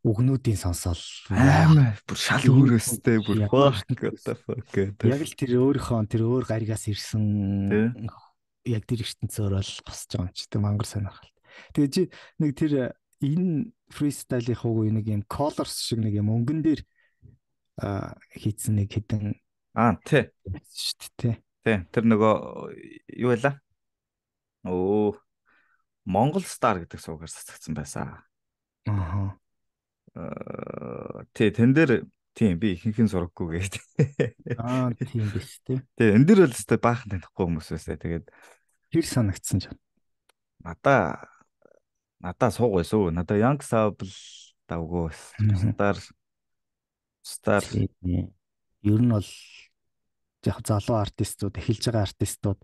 өгнүүдийн сонсоол амар бүр шал өөрөөстэй бүр fuck гэдэг. Яг л тэр өөрийнхөө тэр өөр гаригаас ирсэн яг тэр ертөнцөөрөл босч байгаа юм ч тэг мангар сонирхолт. Тэгээ чи нэг тэр э, энэ фристайлын хувь нэг юм colors шиг нэг юм өнгөн дээр хийцэн нэг хідэн аа тий шүү дээ тий тэр нөгөө э, юу байла өө Монгол Стар гэдэг суугаар цацагдсан байсан аа э, тий тэн дээр тийм би ихэнх нь сураггүй гэж аа тийм биш тий тий энэ дээр бол өстой баахан танихгүй хүмүүс байсан тэгээд хэр санагдсан ч надаа надаа суугайс өө надаа Young Sable давгүй байсан. Стар Стар. Ер нь бол яг залуу артистууд эхэлж байгаа артистууд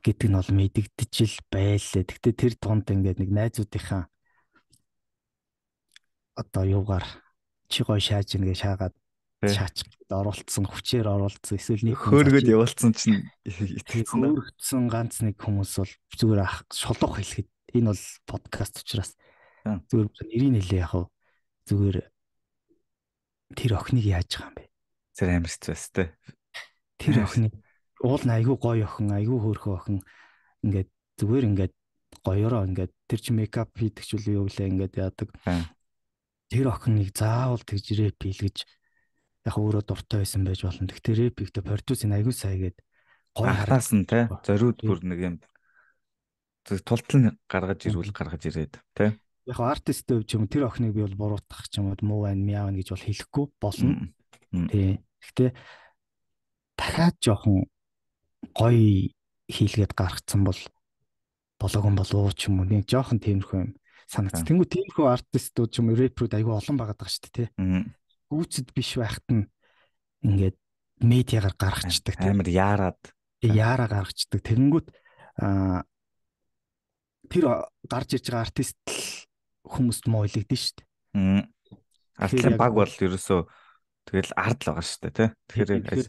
гэдэг нь бол мэдэгдэж байлээ. Гэтэ тэр тунд ингээд нэг найзуудынхаа одоо юугаар чи гой шааж ингээ шаагаад шаачд оролцсон хүчээр оролцсон эсвэл нэг хөөргөд явуулсан чинь итгэсэн хөөргөдсөн ганц нэг хүмүүс бол зүгээр ах шулуух хэлэхэд энэ бол подкаст учраас зүгээр нэрийг нэлээ яг зүгээр тэр охиныг яаж байгаа юм бэ? Тэр амар стресс те. Тэр охин уул нь айгүй гоё охин, айгүй хөөрхөн охин. Ингээд зүгээр ингээд гоёроо ингээд тэр чи мейкап хийдэг ч үгүй юу лээ ингээд яадаг. Тэр охиныг заавал тэгж рэп хийлгэж яг өөрөө дуртай байсан байж болно. Гэхдээ рэпигтээ продюсер айгүй сая гээд гоё хараас нь те зориуд бүр нэг юм тултал гаргаж ирүүл гаргаж ирээд те яг артист төв ч юм тэр охиныг би бол буруутгах ч юм уу муу байна мяа байна гэж бол хэлэхгүй болно. Тий. Гэхдээ дахиад жоохон гоё хийлгээд гарцсан бол болоог юм болов ч юм уу нэг жоохон тиймэрхүү юм санагц. Тэнгүү тиймэрхүү артистууд ч юм уу рэперүүд айгүй олон байгаа даа шүү дээ тий. Гүүцэд биш байхад нь ингээд медиагаар гаргацдаг амар яарад яараа гаргацдаг. Тэнгүүд аа тэр гарч ирж байгаа артист л хүмүүст муу хэлэгдэн шүү дээ. Ардлын баг бол ерөөсөө тэгэл ард л байгаа шүү дээ тий. Тэгэхээр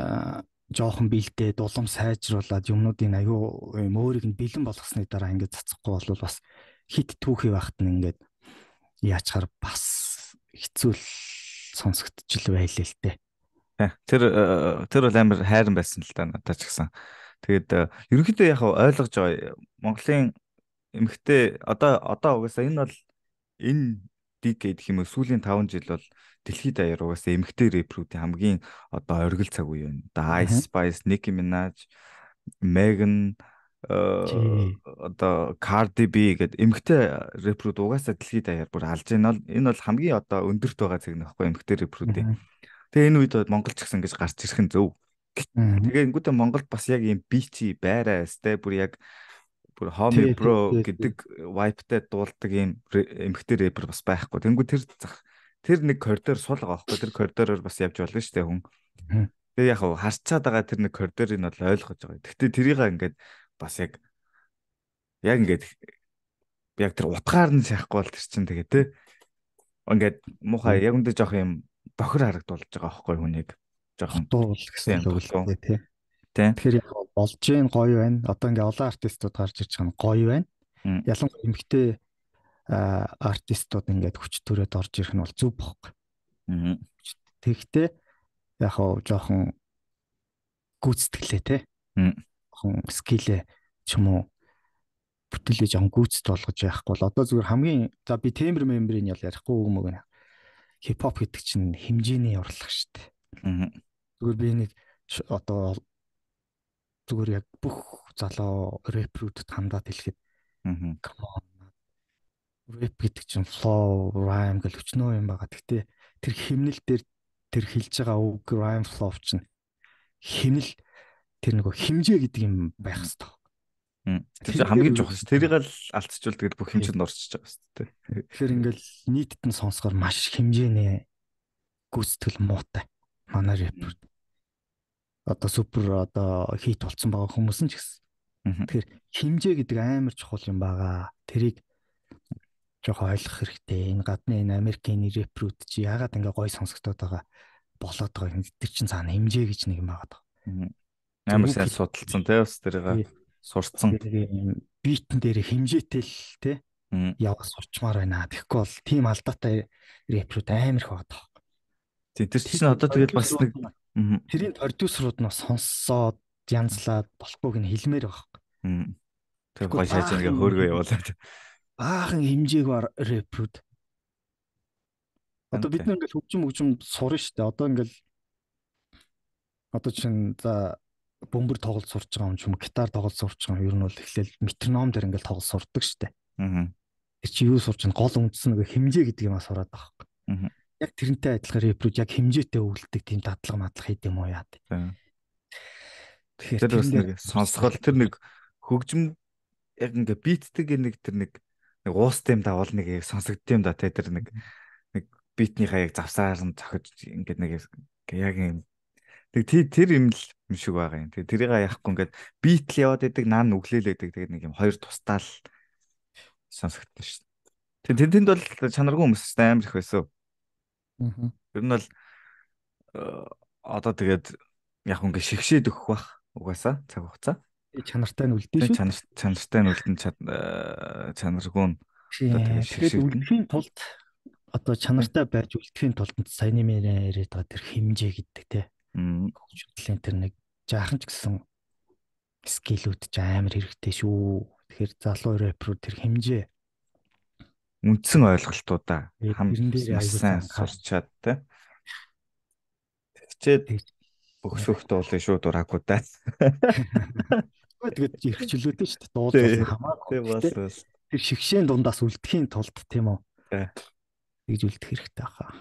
аа жоохон бэлдээ дулам сайжруулад юмнуудын аюу юм өөрийг нь бэлэн болгосны дараа ингээд цацхгүй бол бас хит түүхий байхад нь ингээд яачаар бас хэцүү л сонсогдчихл байлээ л дээ. Тэр э, тэр бол амар хайран байсан л да надад ч гэсэн. Тэгээд э, ерөнхийдөө яг ойлгож байгаа Монголын эмхтэй одоо одоо угаасаа энэ бол энэ диг гэх юм уу сүүлийн 5 жил бол дэлхийд даяар угаасаа эмхтэй рэперүүдийн хамгийн одоо оргил цаг үе байна. Одоо Ice Spice, Nicki Minaj, Megan э, одоо Cardi B гэдэг эмхтэй рэперүүд угаасаа дэлхийд даяар бүр алж байна. Энэ бол хамгийн одоо өндөрт байгаа цаг нөхгүй эмхтэй рэперүүдийн. Тэгээ энэ үед монголч гэсэн гэж гарч ирэх нь зөв. Тэгээ ингүүтээ Монголд бас яг ийм бич байраа өстэй бүр яг бүр Homie Bro гэдэг wipe-тай дуулдаг ийм эмхтэй рэпер бас байхгүй. Тэнгүү тэр зах тэр нэг коридор сул байгаа байхгүй. Тэр коридороор бас явж болно шүү дээ хүн. Тэгээ яг харцаад байгаа тэр нэг коридорыг нь бол ойлгож байгаа. Гэхдээ тэрийг ингээд бас яг яг ингээд яг тэр утгаар нь сайхгүй бол тэр чинь тэгээ те ингээд муухай яг үндэ жоох юм бохир харагдулж байгаа байхгүй хүнийг жоох дуул гэсэн юм болов те Тэ. Тэгэхээр яг болж гэн гоё байна. Одоо ингээ олон артистууд гарч ирж байгаа нь гоё байна. Ялангуяа эмгтэй артистууд ингээд хүч төрөөд орж ирэх нь бол зүв бохгүй. Аа. Тэгтээ яг хоо жоохон гүйтгэлээ те. Аа. Хон скилээ ч юм уу бүтэлээ жоохон гүйтд болгож яахгүй бол одоо зүгээр хамгийн за би тембер мембрийн ял ярихгүй үг мөгөн. Хипхоп гэдэг чинь хэмжээний урлаг шүү дээ. Аа. Зүгээр би нэг одоо зүгээр яг бүх залуу рэперүүд тандаад хэлэхэд аа рэп гэдэг чинь flow, rhyme гэл өчнөө юм байгаа. Гэтэ тэр химнэл дээр тэр хэлж байгаа үг rhyme flow чинь химнэл тэр нөгөө химжээ гэдэг юм байх хэвээр. Тэгэхээр хамгийн чухал шүү. Тэрийг л алдчихвал тэгэл бүх хэмжээнд орчиж байгаа шүү дээ. Тэгэхээр ингээл нийтэд нь сонсохоор маш хэмжээнэ гүйцэтгэл муутай. Манай рэперүүд одоо супер одоо хийт болцсон байгаа хүмүүс нь ч гэсэн. Тэгэхээр химжээ гэдэг амар чухал юм байгаа. Тэрийг жоохон ойлгох хэрэгтэй. Энэ гадны энэ Америкийн рэпрүүд чи ягаад ингэ гой сонсогдоод байгаа болоод байгаа юм. Тэр чинь цаана химжээ гэж нэг юм байгаа. Амар сайн судалсан тий бас тэрийг сурцсан. Битэн дээр химжээтэй л тий яваа сурчмаар байна. Тэгэхгүй бол тийм алдаатай рэпрүүд амар их байгаа. Тий тэр чинь одоо тэгэл бас нэг Тэрийг продюсерууд нь сонссоод янзлаад болохгүйг нь хэлмээр байгаа. Тэр гоё шааж ингээ хөөргөө явуулаад. Баахан хэмжээг рэпүүд. Одоо бид нэг ингээл хөгжим хөгжим сурна шүү дээ. Одоо ингээл одоо чинь за бөмбөр тоглолт сурч байгаа юм ч юм гитар тоглолт сурч байгаа юм ер нь бол эхлээл метроном дээр ингээл тоглолт сурдаг шүү дээ. Аа. Тэр чи юу сурч гол үндсэн нэг хэмжээ гэдэг юмаа сураад байгаа хэрэг. Аа яг тэрнтэй адилхан рэперүүд яг хэмжээтэй өгүүлдэг тийм дадлаг мадлах хийд юм уу яа. Тэгэхээр тэр нэг сонсгол тэр нэг хөгжим яг ингээ битдэг нэг тэр нэг нэг уустай юм давал нэг сонсогдд юм да те тэр нэг нэг битнийхаа яг завсаар нь цохиж ингээ нэг яг юм Тэг тий тэр юм л юм шиг байгаа юм. Тэг тэрийг яахгүй ингээд битл яваад байдаг, нан өглөөл байдаг. Тэг нэг юм хоёр тусдаал сонсогдсон шүү дээ. Тэг тэнд бол чанаргүй хүмүүс амар их байсан. Ер нь бол э, одоо тэгээд яг ингээ шигшээд өгөх бах угаасаа цаг хугацаа. Чанартай нь үлдэн шүү. Чанар чанартай нь үлдэн э, чанаргүй нь тэгээд шигшээд үлдэхийн тулд одоо чанартай байж үлдэхийн тулд саяны мэрэ яриад байгаа тэр хэмжээ гэдэг те. Хөдөлгөөний тэр нэг жаахан ч гэсэн скиллүүд ч амар хэрэгтэй шүү. Тэгэхээр залуу рэперүүд тэр хэмжээ үндсэн ойлголтуудаа э, хамсан сурчаад те. Тэгчээд бөхсөхт уулын шүү дураагуудаа. *laughs* Тэгээд ирэх чөлөөтэй шүү дээ. Дуулах хамаагүй. Бас бас. Тэр шигшээн дундаас үлдэхийн тулд тийм үү? Тэгж үлдэх хэрэгтэй хаа.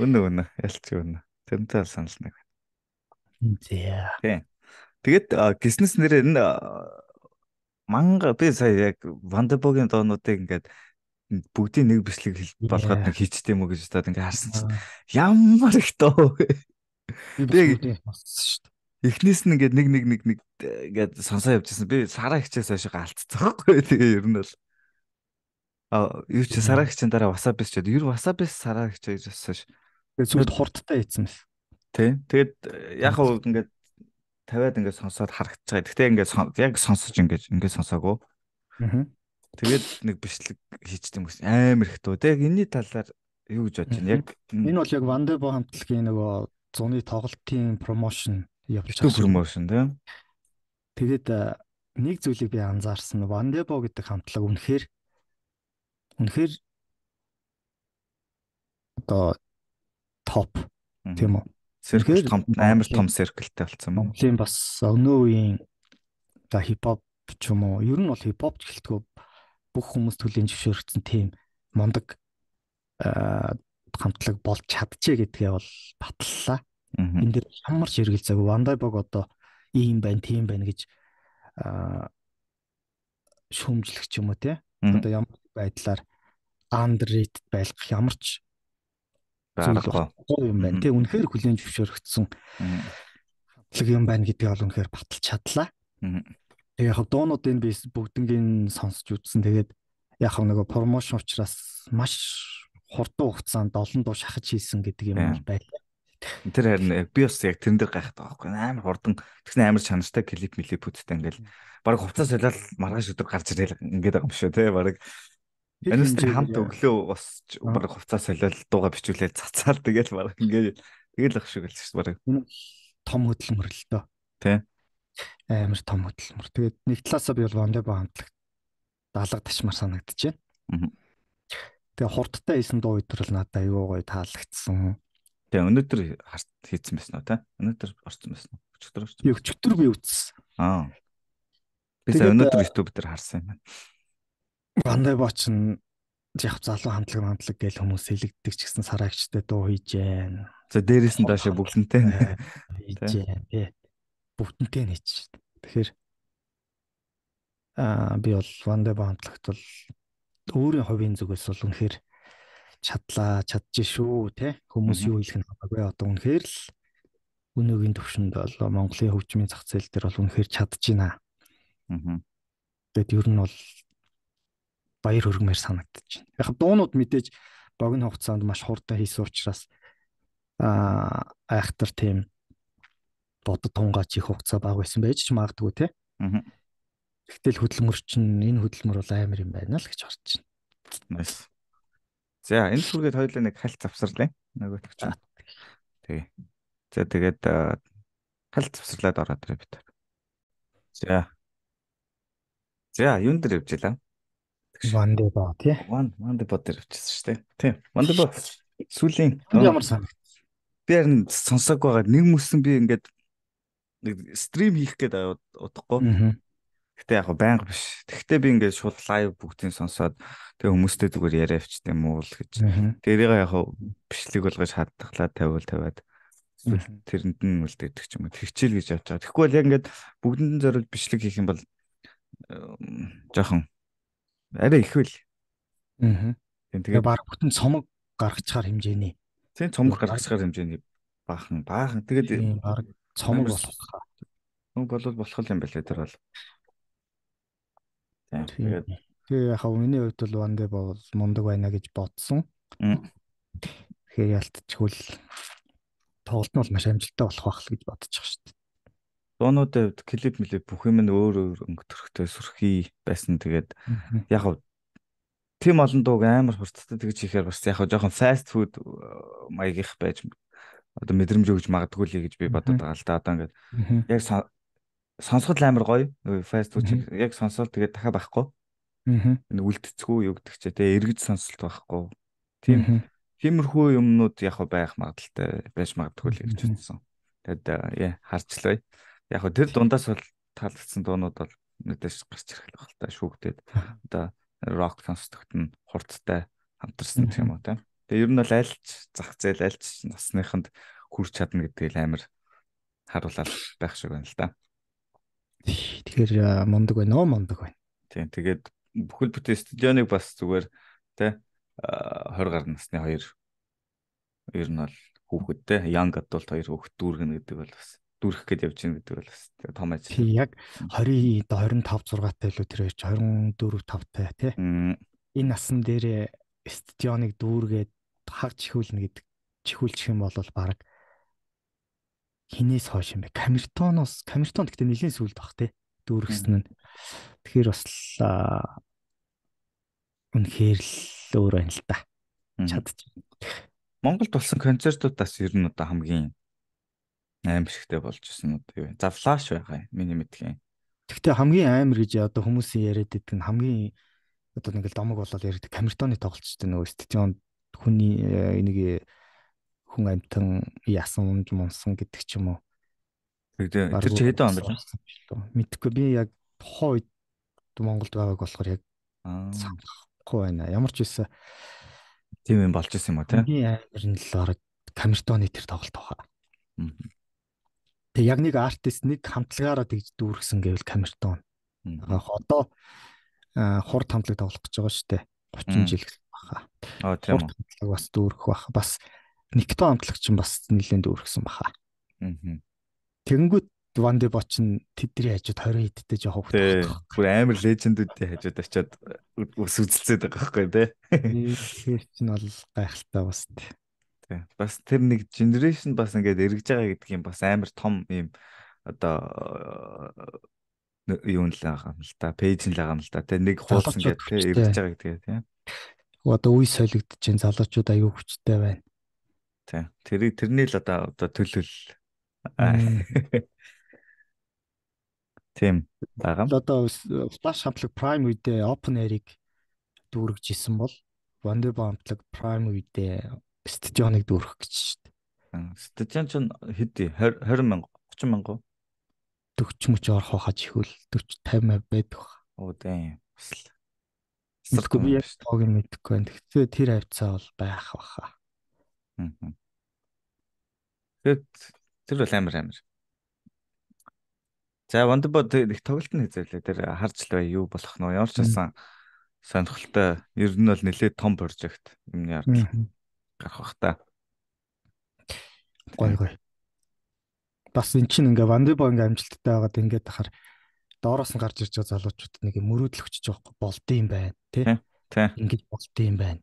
Үнэ үнэ ялч үнэ. Тэрнтэй санал нэг. Тийм. Тэгэд гиснес нэрээр энэ манга би сая яг Вандербогийн доонуудыг ингээд бүгдийн нэг бичлэг болгоод нэг хийчтэй юм уу гэж бодоод ингээ харсан чинь ямар их тоо. Би эхнээс нь ингээ нэг нэг нэг нэг ингээ сонсоо явжсэн. Би сараа хичээс хойш галтцахгүй. Тэгээ ер нь бол А юу ч сараа хичээн дараа васабис ч гэдэг. Ер васабис сараа хичээ гэж болсон ш. Тэгээд сүлд хурдтай хийсэн бэл. Тий. Тэгээд э, яг хав ингээд тавиад ингээд сонсоод харагдаж байгаа. Гэхдээ ингээд яг сонсож ингээд ингээд сонсоогүй. Аа. Тэгээд нэг бичлэг хийчихсэн юм гэсэн амар их туу. Тэг энэний талаар юу гэж бодож байна? Яг энэ бол яг Вандебо хамтлагийн нөгөө зуны тоглолтын промошн явж байгаа. Промошн тийм. Тэгээд э, нэг зүйлийг би анзаарсан. Вандебо гэдэг хамтлаг үнэхээр үнэхээр одоо топ тийм үү? Циркл том амар том цирклтэй болсон юм. Тийм бас өнөө үеийн за хипхоп ч юм уу. Ер нь бол хипхоп ч гэлтгүй бүх хүмүүс төлөв зөвшөөрсөн тийм мондөг хамтлаг болж чадчихэ гэдгээ бол батллаа. Энд дэр ямар ч эргэлзээг Вандай бог одоо ийм байна, тийм байна гэж шүүмжлэх ч юм уу те. Одоо ямар байдлаар underrated байлгах ямар ч зүйл юм байна те. Үнэхээр хүлэн зөвшөөрөгдсөн хамтлаг юм байна гэдгийг ол үнэхээр баталж чадлаа. Тэгээ яг дуунуудыг би бүгднийг сонсч үзсэн. Тэгээд яг нөгөө промошн учраас маш хурдан хугацаанд олон дуу шахаж хийсэн гэдэг юм байлаа. Тэр харин би бас яг тэрэн дээр гайхаад байгаа байхгүй амар хурдан тэгсэн амар чанартай клип клипүүдтэй ингээл баг хувцас солиал маргааш өдөр гарч ирэл ингээд байгаа юм шүү те баг Энэс чи хамт өглөө бас баг хувцас солиал дууга бичүүлээд цацаал тэгэл баг ингээд тэгэл ах шиг л шүү баг том хөдөлмөрлөлтөө тий амар том хөдөлмөр. Тэгээд нэг талаасаа би бол Ванде баамтлаг даалга ташмар санагдчихэв. Тэгээ хурдтай хийсэн дуу өдрөл надад аюу гоё таалагдсан. Тэгээ өнөөдөр хийсэн байсан уу та? Өнөөдөр орсон байсан уу? Өчигдөр орсон. Би өчигдөр би үзсэн. Аа. Би сая өнөөдөр YouTube дээр харсан юм байна. Ванде бооч нь яг залуу хамтлаг хамтлаг гэл хүмүүс сэлгддэг ч гэсэн сараагчтай дуу хийж जैन. За дээрээс нь доошо бүгдэнтэй. Хийж जैन тий бүгднтэй нь хийчих шүү дээ. Тэгэхээр аа би бол Ванде баамтлагт бол өөрийн хувийн зүгээс бол үнэхээр чадлаа чадчих шүү те хүмүүс юу хэлэх нь хамаагүй одоо үнэхээр л өнөөгийн төвшөнд бол Монголын хөгжмийн зах зээл дээр бол үнэхээр чадж байна. Аа. Тэгэд ер нь бол баяр хөргмээр санагдаж байна. Яг дуунууд мэдээж богино хугацаанд маш хурдан хийсэн учраас аа айхтар тийм бодод тунгаач их хугацаа баг байсан байж ч магадгүй те. Аа. Гэтэл хөдөлмөр чинь энэ хөдөлмөр бол амар юм байна л гэж харж байна. Nice. За энэ сүргээд хоёулаа нэг хальт завсарлаа. Нөгөө төгч. Тэгээ. За тэгээд хальт завсарлаад ороод ирээ бид. За. За юун дээр явжлаа? Ванде боо тий. Ван ванде боо дээр явчихсан шүү дээ. Тийм. Ванде боо сүлийн ямар санагд. Би харин сонсоог байгаа нэг мөсөн би ингээд нэг стрим хийх гээд аваад удахгүй. Гэтэ яг байнга биш. Тэгтээ би ингээд шууд лайв бүгдийг сонсоод тэгээ хүмүүстэй зүгээр яриа авчтай муу л гэж. Тэрийг яг бичлэг болгож хадтаглаа тавиул тавиад тэрэнд нь үлдээдэг ч юм уу. Тэгчээл гэж явж байгаа. Тэгэхгүй бол яг ингээд бүгдэнд нь зориул бичлэг хийх юм бол жоохон арай их үл. Аа. Тэгээ баг бүтэн цомог гаргачихаар хэмжээний. Тийм цомог гаргачихаар хэмжээний баахан баахан. Тэгээд цомог болох. Мөнгө бол болох юм байна лээ тэр бол. Тэгээд тэгээ яг миний хувьд бол Ван Дэ бол мундаг байна гэж бодсон. Тэгэхээр ялтчихвал тоглолт нь бол маш амжилттай болох байх л гэж бодчих шүү дээ. Дуунуудын хувьд клип мэлээ бүх юм нь өөр өөр өнгөтөрхтэй сүрхий байсан. Тэгээд яг хав тийм олон дууг амар хурцтай тэгж хийхээр бас яг жоохон fast food э, маягийнх байж одоо мэдрэмж өгж магадгүй л гэж би бодод байгаа л да. Одоо ингээд яг сонсоход амар гоё. Fast food яг сонсоод тэгээд дахиад байхгүй. Аа. Үлдцгүй юу гэдэг чээ те эргэж сонсолт байхгүй. Тийм. Тиймэрхүү юмнууд яг байх магадaltaй байж магадгүй л гэж бодсон. Тэгэд э, яа харчлаа. Яг тэр дундаас бол таалагдсан дуунууд бол мэдээж гарч ирэх байх л та шүүгдээд одоо рок сонсдогт нь хурцтай хамтарсан гэх юм уу те. Аа Тэгээ ер нь бол альч зах зээл альч насныханд хүрч чадна гэдгийг амар харуулаад байх шиг байна л да. Тэгэхээр мундаг байна уу мундаг байна. Тийм тэгээд бүхэл бүтэн стадионыг бас зүгээр те 20 гар насны хоёр ер нь бол хүүхэдтэй young adult хоёр хүүхэд дүүргэн гэдэг бол бас дүүрэх гээд явж гин гэдэг бол бас том ажил. Тийм яг 20 25 6-тай илүү тэр 24 5-тай тий. Энэ насн дээр стадионыг дүүргээд хаг чихүүлнэ гэдэг чихүүлчих юм бол баг хинээс хойш юм бэ. Камертоноос камертон гэдэг нэлийн сүлд бах те. Дүүргэсэн нь. Тэгэхээр бас үнэхээр л өөр байна л та. Чадчих. Монголд болсон концертуудаас ер нь одоо хамгийн аим шигтэй болж исэн үү гэв. За флаш байгаа юм. Миний мэдхийн. Тэгтээ хамгийн аимэр гэж одоо хүмүүсийн яриад байгаа нь хамгийн одоо нэг л домог болол ярьдаг камертоны тоглолцтой нөгөө стадионд хүний энийг э, хүн амьтан ясан мунсан гэдэг ч юм уу. Тэгээд тэр чи хэдэн амьдарч байна? Мэдхгүй би яг тухайн үед Монголд байгааг болохоор яг санахгүй байна. Ямар ч байсан э, тийм юм болж исэн юм уу те? Би амир нь л ороод камертоны тэр тоглолт байгаа. Тэг яг нэг артист нэг хамтлагаараа тэгж дүүргсэн гэвэл камертон. Одоо э, хурд хамтлаг тоглох гэж байгаа шүү дээ. 30 жил баха. Оо тийм үү. Бас дүүрэх баха. Бас Никто амтлагч нь бас нэлээд дүүрсэн баха. Аа. Тэнгүүд Ван Дебот ч тэдний хажууд 20 хэдтэй жоох хөвгт. Бүр амар лежендүүдийн хажууд очиод ус үзэлцээд байгаа байхгүй тий. Тэр чинь бол гайхалтай бас тий. Бас тэр нэг генерашн бас ингээд эргэж байгаа гэдэг юм бас амар том юм одоо юу нэл байгаа юм л та пэйж нэл байгаа юм л та тий. Нэг хуусан гэдэг тий эргэж байгаа гэдэг тий одоо үе солигдож байна залуучууд аюу хүчтэй байна. Тийм. Тэр тэрний л одоо одоо төлөв *laughs* Тийм байгаа. Одоо Flash хамтлаг Prime үедээ Open Air-ийг дүүргэж исэн бол Wonderboom хамтлаг Prime үедээ Stadion-ыг дүүргэх гэж шүү дээ. Stadion ч хэд 20 20 30 мянга 40 мөч орох хаж ихвэл 40 50 байдаг. Оо тийм. Бас л Мэдгүй би яаж тоог нь мэдэхгүй байна. Тэгтээ тэр хавцаа бол байх баха. Аа. Тэгэд тэр бол амар амар. За Wonderbot их тоглолт нь хэзээлээ. Тэр харж л бай юу болох нь ямар ч асан сонирхолтой. Ер нь бол нэлээд том прожект юмны ард гарах бах та. Гой гой. Бас эн чинь ингээ Wonderbot ингээ амжилттай байгаад ингээд ахаар доороос нь гарч ирж байгаа залуучууд нэг юм мөрөөдлөгч жоохгүй болд юм байна тий. Тий. Ингээд болд юм байна.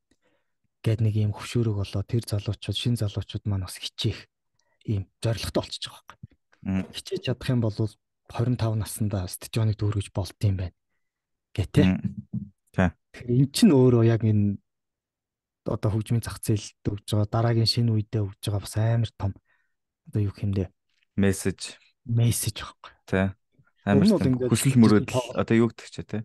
Гэт нэг юм хөвшөөрөг болоо тэр залуучууд шин залуучууд маань бас хичээх ийм зоригтой болчихж байгаа байхгүй. Хичээж чадах юм бол 25 наснда стадионыг дүүргэж болд юм байна. Гэ тий. Тий. Эн чинь өөрөө яг энэ одоо хөгжмийн зах зээлд өгж байгаа дараагийн шинэ үедээ өгж байгаа бас амар том одоо юу юм бэ? Мессеж. Мессеж аахгүй. Тий. Амар хүсэл мөрөөдөл одоо юу гэдэг ч те.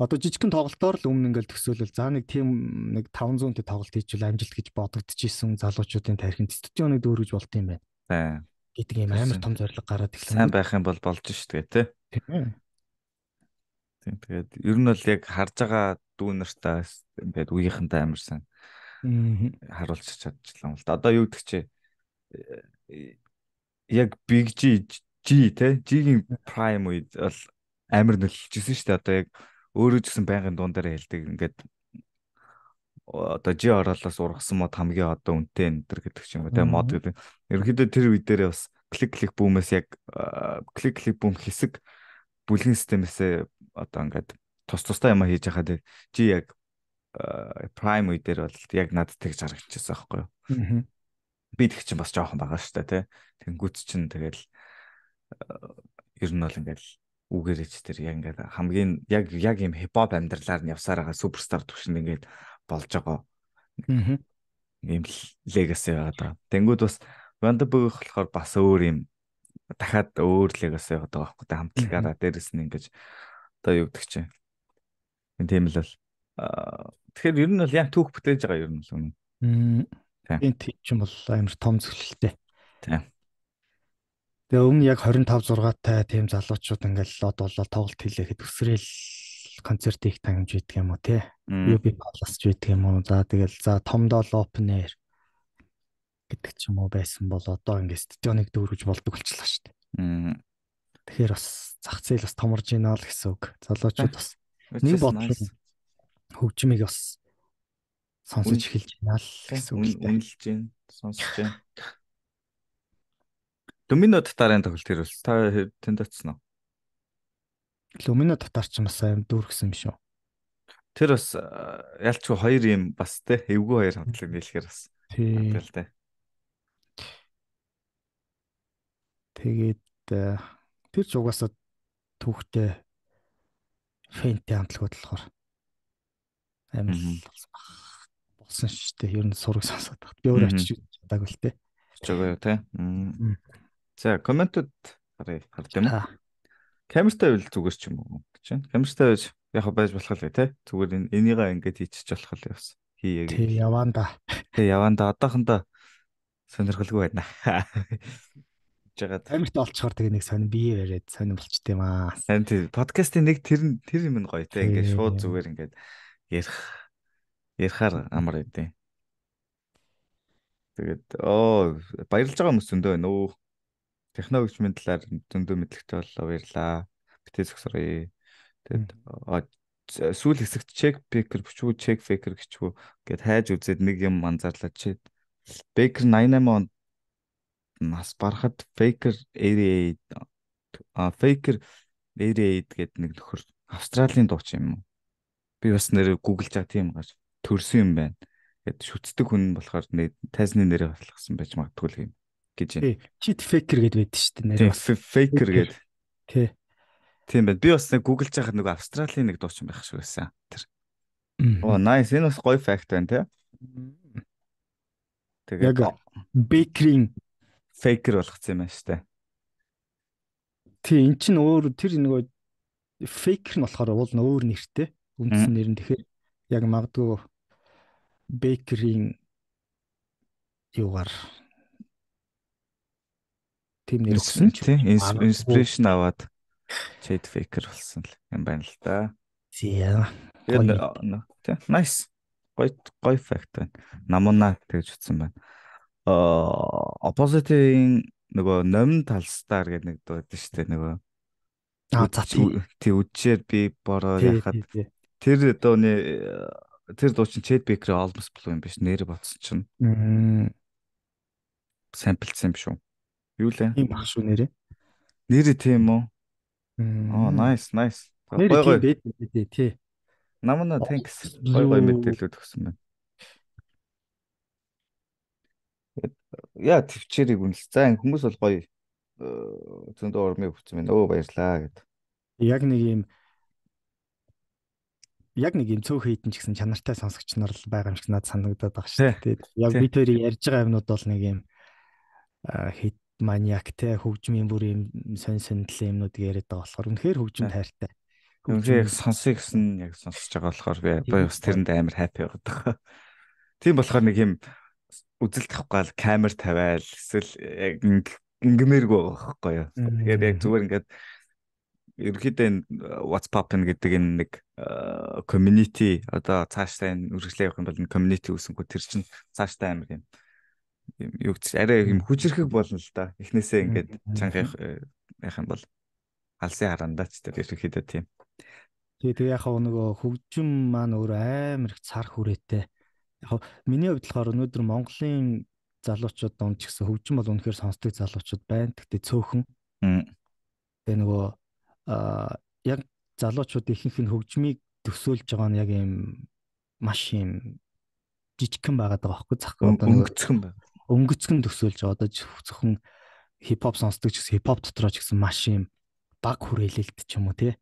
Одоо жижигхэн тоглолтоор л өмнө ингээл төсөөлөл за нэг тим нэг 500 тэ тоглолт хийчихвэл амжилт гэж бодогдож исэн залуучуудын тархинд студионы дүүргэж болт юм байна. Тийм. гэдэг юм амар том зориг гараад ирлээ. Сайн байх юм бол болж шүү дээ те. Тийм. Тэгээд ер нь бол яг харж байгаа дүүнэртээ ингээд үеийнхэнтэй амар сайн харуулчих чадчихлаа юм л да. Одоо юу гэдэг чи э, яг бигжиж G те G-ийн prime үед бол амар нөлөөлчихсэн шүү дээ. Одоо яг өөрөө ч гэсэн байнгын дундаараа хэлдэг ингээд одоо G оролоос ургасан мод хамгийн одоо үнэтэй энэ төр гэдэг ч юм уу те мод гэдэг. Ерөнхийдөө тэр үе дээрээ бас клик клик бүүмээс яг клик клик бүүм хэсэг бүлгэн системээсээ одоо ингээд тус тустай юм хийж байхад G яг prime үе дээр бол яг надад тэгж харагдчихсан байхгүй юу. Би тэг чинь бас жоохон байгаа шүү дээ те. Тэнгүүт чинь тэгэл ер нь бол ингээд үгээрч тэр яг ингээд хамгийн яг яг юм хипхоп амьдралаар нь явсаар байгаа суперстар төвшөнд ингээд болж байгаа. Аа. Ийм легаси байгаа даа. Тэнгүүд бас Вандабыг болохоор бас өөр юм дахиад өөр легаси байгаа даа байхгүй хамтлагаараа дээрэс нь ингээд одоо юу гэдэг чинь. Тийм л бол тэгэхээр ер нь бол яг түүх бүтээж байгаа ер нь л үнэн. Аа. Тийм тийм ч юм бол амар том зөвлөлттэй. Тийм. Тэгээ өмнө яг 25 6-тай тийм залуучууд ингээл лод болол тоглолт хийлэхэд өсрэл концерт их тангиж байдаг юм уу те. UB Palace ч байдаг юм уу. За тэгэл за томдол open air гэдэг ч юм уу байсан бол одоо ингээд стадионыг дүүргэж болдог болчихлоо шүү дээ. Тэгэхээр бас зах зээл бас томорж байна л гэсэн үг. Залуучууд бас нэг бодлоо хөгжмийг бас сонсож эхэлж байна л гэсэн үг. Үнэлж байна, сонсож байна. Домино татарын тоглолт хэрвэл та тэнд очсон уу? Лумино татарч юм бас аим дүүргсэн юм шүү. Тэр бас ялчгүй хоёр юм бас те эвгүй хоёр хамтлаг нийлэхээр бас тэгэл те. Тэгээд тэр ч угаасаа түүхтэй фэнти хамтлагууд болохоор амил болсон шүү дээ. Ер нь сураг сонсоод багт. Би өөр очиж чадаагүй л те. Ч байгаа юу те. За комментод харъя хард юм. Камертай байл зүгээр ч юм уу гэж байна. Камертай байж яг байж болох л тий. Зүгээр энэ энийгээ ингээд хийчих болох л явсан. Хийе гэж. Тий яваанда. Тий яваанда одоохондоо сонирхолгүй байна. *laughs* Жагаад камерт олцохоор тэгээ нэг сонир бие бариад сонир болчт юм аа. Сайн тий. Подкастын нэг тэр тэр юм нь гоё тий. Ингээд шууд зүгээр ингээд ярих ярихаар амар өгдөө. Тэгээд оо баярлж байгаа хүмүүс өндөө байна өө технологичмын талаар зөндөө мэдлэгтэй боллоо баярлаа. Битээ зөвсөрөө. Тэгээд сүүл хэсэгт check baker бичгүү check faker гэчгүү гээд хайж үзээд нэг юм анзаарлаа чи baker 88 он нас барахад faker 88 а faker 88 гээд нэг нөхөр австралийн дууч юм уу би бас нэр гуглж байгаа тийм гаш төрсөн юм байна гээд шүтдэг хүн болохоор нэг тайзны нэрээ баталгасан байж магадгүй юм гэж байна. Cheat faker гэдээ байдаг шүү дээ нэр. Faker гэдэг. Тий. Тийм байна. Би бас нэг гуглж байхад нэг Австралийн нэг дуучин байх шиг байсан. Тэр. Оо, nice. Энэ бас гоё fact байна, тий. Тэгээд bakery faker болгоцсон юм байна шүү дээ. Тий, эн чинь өөр тэр нэг faker нь болохоор уул нь өөр нэртэй. Үндсэн нэр нь тэгэхээр яг магадгүй bakery-ийн юугаар тим нэр өгсөн ч тийм инспирашн аваад Shade Faker болсон юм байна л да. Тийм. Nice. Гой гой факт байна. Намуна тэгж утсан байна. Аа opposite-ийн нөгөө номин талстаар гэдэг нэг байдаг шүү дээ нөгөө. Аа зацгүй. Тий үдчээр би бороо яхад тэр дооны тэр дуучин Chad Baker-ийн Almost Blue юм биш нэр бодсон чинь. Аа. Самплцсан юм шүү. Юу лээ? Ийм ах шүү нэрээ. Нэрээ тийм үү? Оо, nice, nice. Гой гой бид бид тий. Намна thanks. Гой гой мэдээлэлүүд өгсөн байна. Яа, төвчээрийг үнэл. За, хүмүүс бол гоё э, зөндөө урмыг өгсөн байна. Өө баярлаа гэд. Яг нэг ийм яг нэг юм цөөх хийдэн ч гэсэн чанартай сонсогч нар л байгаа юм шиг надад санагдаад байна шүү дээ. Яг бид хоёрыг ярьж байгаа юмнууд бол нэг юм э, хэд маньяк те хөгжмийн бүр юм сонь сонтл юмнууд яриад байгаа болохоор үнэхээр хөгжим тайртай. Үнэхээр яг сонсъё гэсэн яг сонсож байгаа болохоор би боё бас тэрэнд амар хайп байгаад байгаа. Тийм болохоор нэг юм үзэл тавхгаал камер тавиал эсвэл яг ингэмээргүй байгаа байхгүй юу. Тэгээд яг зүгээр ингээд ерөнхийдөө энэ э, WhatsApp гэдэг энэ нэг э, community одоо цааштай энэ үргэлжлээ явах юм бол энэ community үүсэнгүү тэр чинь цааштай амар юм юу гэж арай юм хүчрэхэг болно л да. Эхнээсээ ингээд чанхах э, яах юм бол алсын харандаач тэр ерөнхийдөө тийм. Тэгээ тэгээ яг нөгөө хөгжим маань өөр амар их цар хүрээтэй. Яг миний хувьд болохоор өнөөдөр Монголын залуучууд дунд ч гэсэн хөгжим бол үнэхээр сонсдог залуучууд байна. Гэтэ цөөхөн. Тэгээ нөгөө аа яг залуучууд ихэнх нь хөгжмийг төсөөлж байгаа нь яг ийм маш ийм жижигхэн байгаад байгаа байхгүй захгүй одоо өнгөцхөн байна өнгөцгөн төсөөлж одоо зөвхөн хип хоп сонсдог ч гэсэн хип хоп дотроо ч гэсэн маш юм баг хүрээлэлт ч юм уу те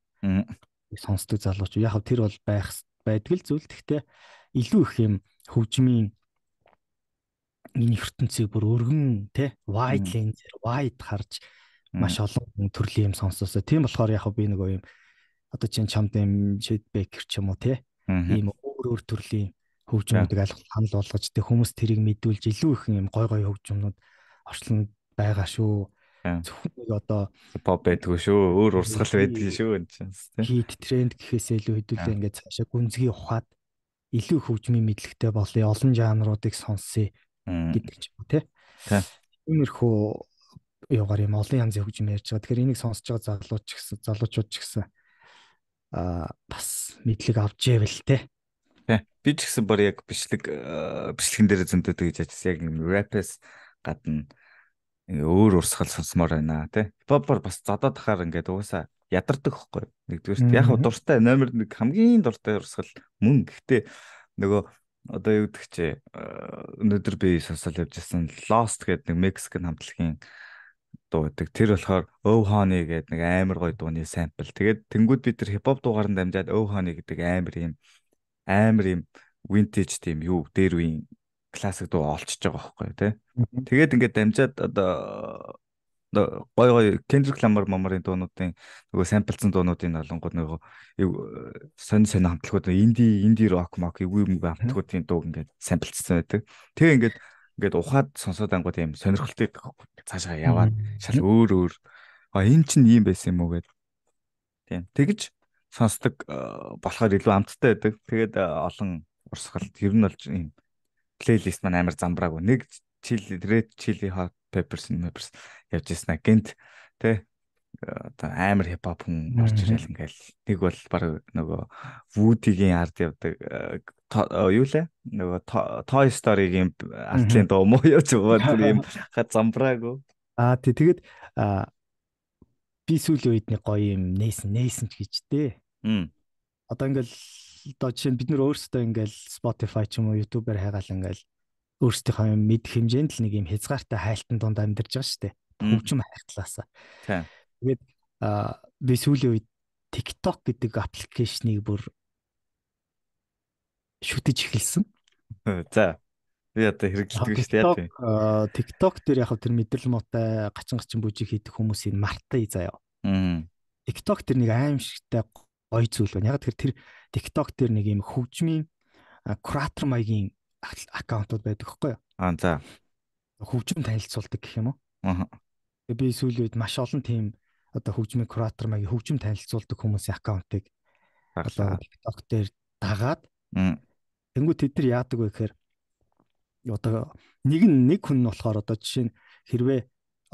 сонсдог залууч яг тэр бол байх байдаг л зүйл гэхдээ илүү их юм хөгжмийн энэ ертөнцийг бүр өргөн те wide lens-ээр wide харж маш олон төрлийн юм сонсоосоо тийм болохоор яг би нэг юм одоо чинь чамд юм Chet Baker ч юм уу те ийм өөр өөр төрлийн хөгжмүүдийг аль ханал болгож тэг хүмүүс тэрийг мэдүүлж илүү их юм гой гой хөгжмнүүд орчлон байгаа шүү. Зөвхөн нэг одоо pop байдгүй шүү. Өөр урсгал байдгүй шүү энэ ч бас тийм. Хит тренд гэхээсээ илүү хэдүүлээ ингээд цаашаа гүнзгий ухаад илүү хөгжмийн мэдлэгтэй болъё. Олон жанруудыг сонсъё гэдэг ч юм уу тийм. Тиймэрхүү яваар юм олон янзын хөгжим ярьж байгаа. Тэгэхээр энийг сонсож байгаа залууч гэсэн залуучууд ч гэсэн аа бас мэдлэг авч яавал тийм Би ч гэсэн бүр яг бичлэг э, бичлэгэн дээр зөндөөд гэж ажилласан. Яг юм рэпэс гадна өөр урсгал сонсомоор байна тий. Хипхопор бас задаад тахаар ингээд угаасаа ядардаг хөхгүй. Нэгдүгээр яг дуртай номер 1 хамгийн дуртай урсгал мөн гэхдээ нөгөө одоо юу гэдэг чи э, өнөөдөр би сонсол явж байсан Lost гэдэг нэг Мексикийн хамтлагийн дуу гэдэг. Тэр болохоор Ov oh Honey гэдэг нэг амар гоё дууны сампл. Тэгээд тэнгууд би тэр хипхоп дугааранд дамжаад Ov oh Honey гэдэг амар юм амар юм vintage тийм юу дээр үеийн классик дуу олчж байгаа байхгүй тий. Тэгээд ингээд дамжаад одоо гой гой Kendrick Lamar мамарын дуунуудын нөгөө самплцсан дуунуудын олонгод нөгөө сонь сонь хамтлагууд инди инди рок мок эвгүй юм хамтлагуудын дуу ингээд самплцсан байдаг. Тэгээ ингээд ингээд ухаад сонсоод ангууд юм сонирхолтой цаашаа яваад шал өөр өөр а эн чинь ийм байсан юм уу гэд. Тийм. Тэгж сонсдог э, болохоор илүү амттай байдаг. Тэгээд э, олон урсгалт ер нь болж юм плейлист маань амар замбрааг. Нэг chili red chili hot peppers peppers явж яснаа гинт тэ э, оо амар хип хоп хүн орж ирэл ингээл нэг бол баг нөгөө вүүдигийн арт явдаг юу лээ нөгөө toy story-гийн артлын доо муу *laughs* явж байгаа бүр юм *laughs* замбрааг. Аа тий тэгэд би сүүлийн үед нэг гоё юм нээсэн нээсэн ч гэжтэй. Аа. Одоо ингээл одоо жишээ нь бид нөр өөрсдөө ингээл Spotify ч юм уу YouTube-аар хайгаал ингээл өөрсдийнхөө юм мэд хэмжээнд л нэг юм хязгаартай хайлтан донд амьдарч байгаа шүү дээ. Хөгжим хайртлаасаа. Тийм. Тэгээд аа би сүүлийн үед TikTok гэдэг аппликейшнийг бүр шүтэж эхэлсэн. *laughs* За. Би одоо хэрэглэдэг шүү дээ яа тийм. Э, TikTok дээр яг тэр мэдрэл муутай гачин гачин бүжиг хийдэг хүмүүсийн мартыг заяа. TikTok тэр нэг аимшигтай гоё зүйл байна. Яг тэр тэр TikTok дээр нэг юм хөгжмийн э, куратор маягийн аккаунтууд байдаг хгүй юу? Аа за. Хөгжим танилцуулдаг гэх юм уу? Аа. Би сүүлийн үед маш олон тийм одоо хөгжмийн куратор маягийн хөгжим танилцуулдаг хүмүүсийн аккаунтыг TikTok дээр дагаад Тэнгүү тэд нар яадаг вэ гэхээр одоо нэг нь нэг хүн нь болохоор одоо жишээ нь хэрвээ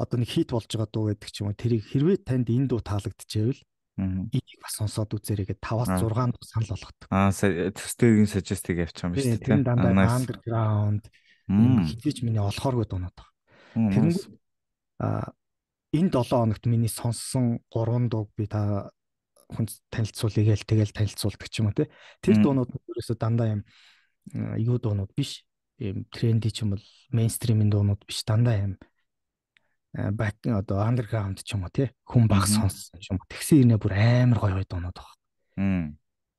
одоо нэг хит болж байгаа дуу гэдэг ч юм уу тэрийг хэрвээ танд энэ дуу таалагдчихвэл энийг бас сонсоод үзээрэй гэдэг 5-6 дуу санал болгодог. Аа төстэйгийн сажестиг явчих юм биш үү? Тэр дандаа underground хитэж миний олохооргүй дуунаад байгаа. Тэрнээс аа энэ 7 хоногт миний сонссон 3 дууг би та хүн танилцуулъя гээл тэгэл танилцуулдаг ч юм уу те. Тэр дуунууд өөрөөсөө дандаа юм юу дуунууд биш ийм тренди ч юм бол мейнстримийн дуунууд биш дандаа юм э, бак одоо андерграунд ч юм уу тий хүн баг сонссон ч юм уу тэгсэн ирнэ бүр амар гоё гоё дуунууд баг.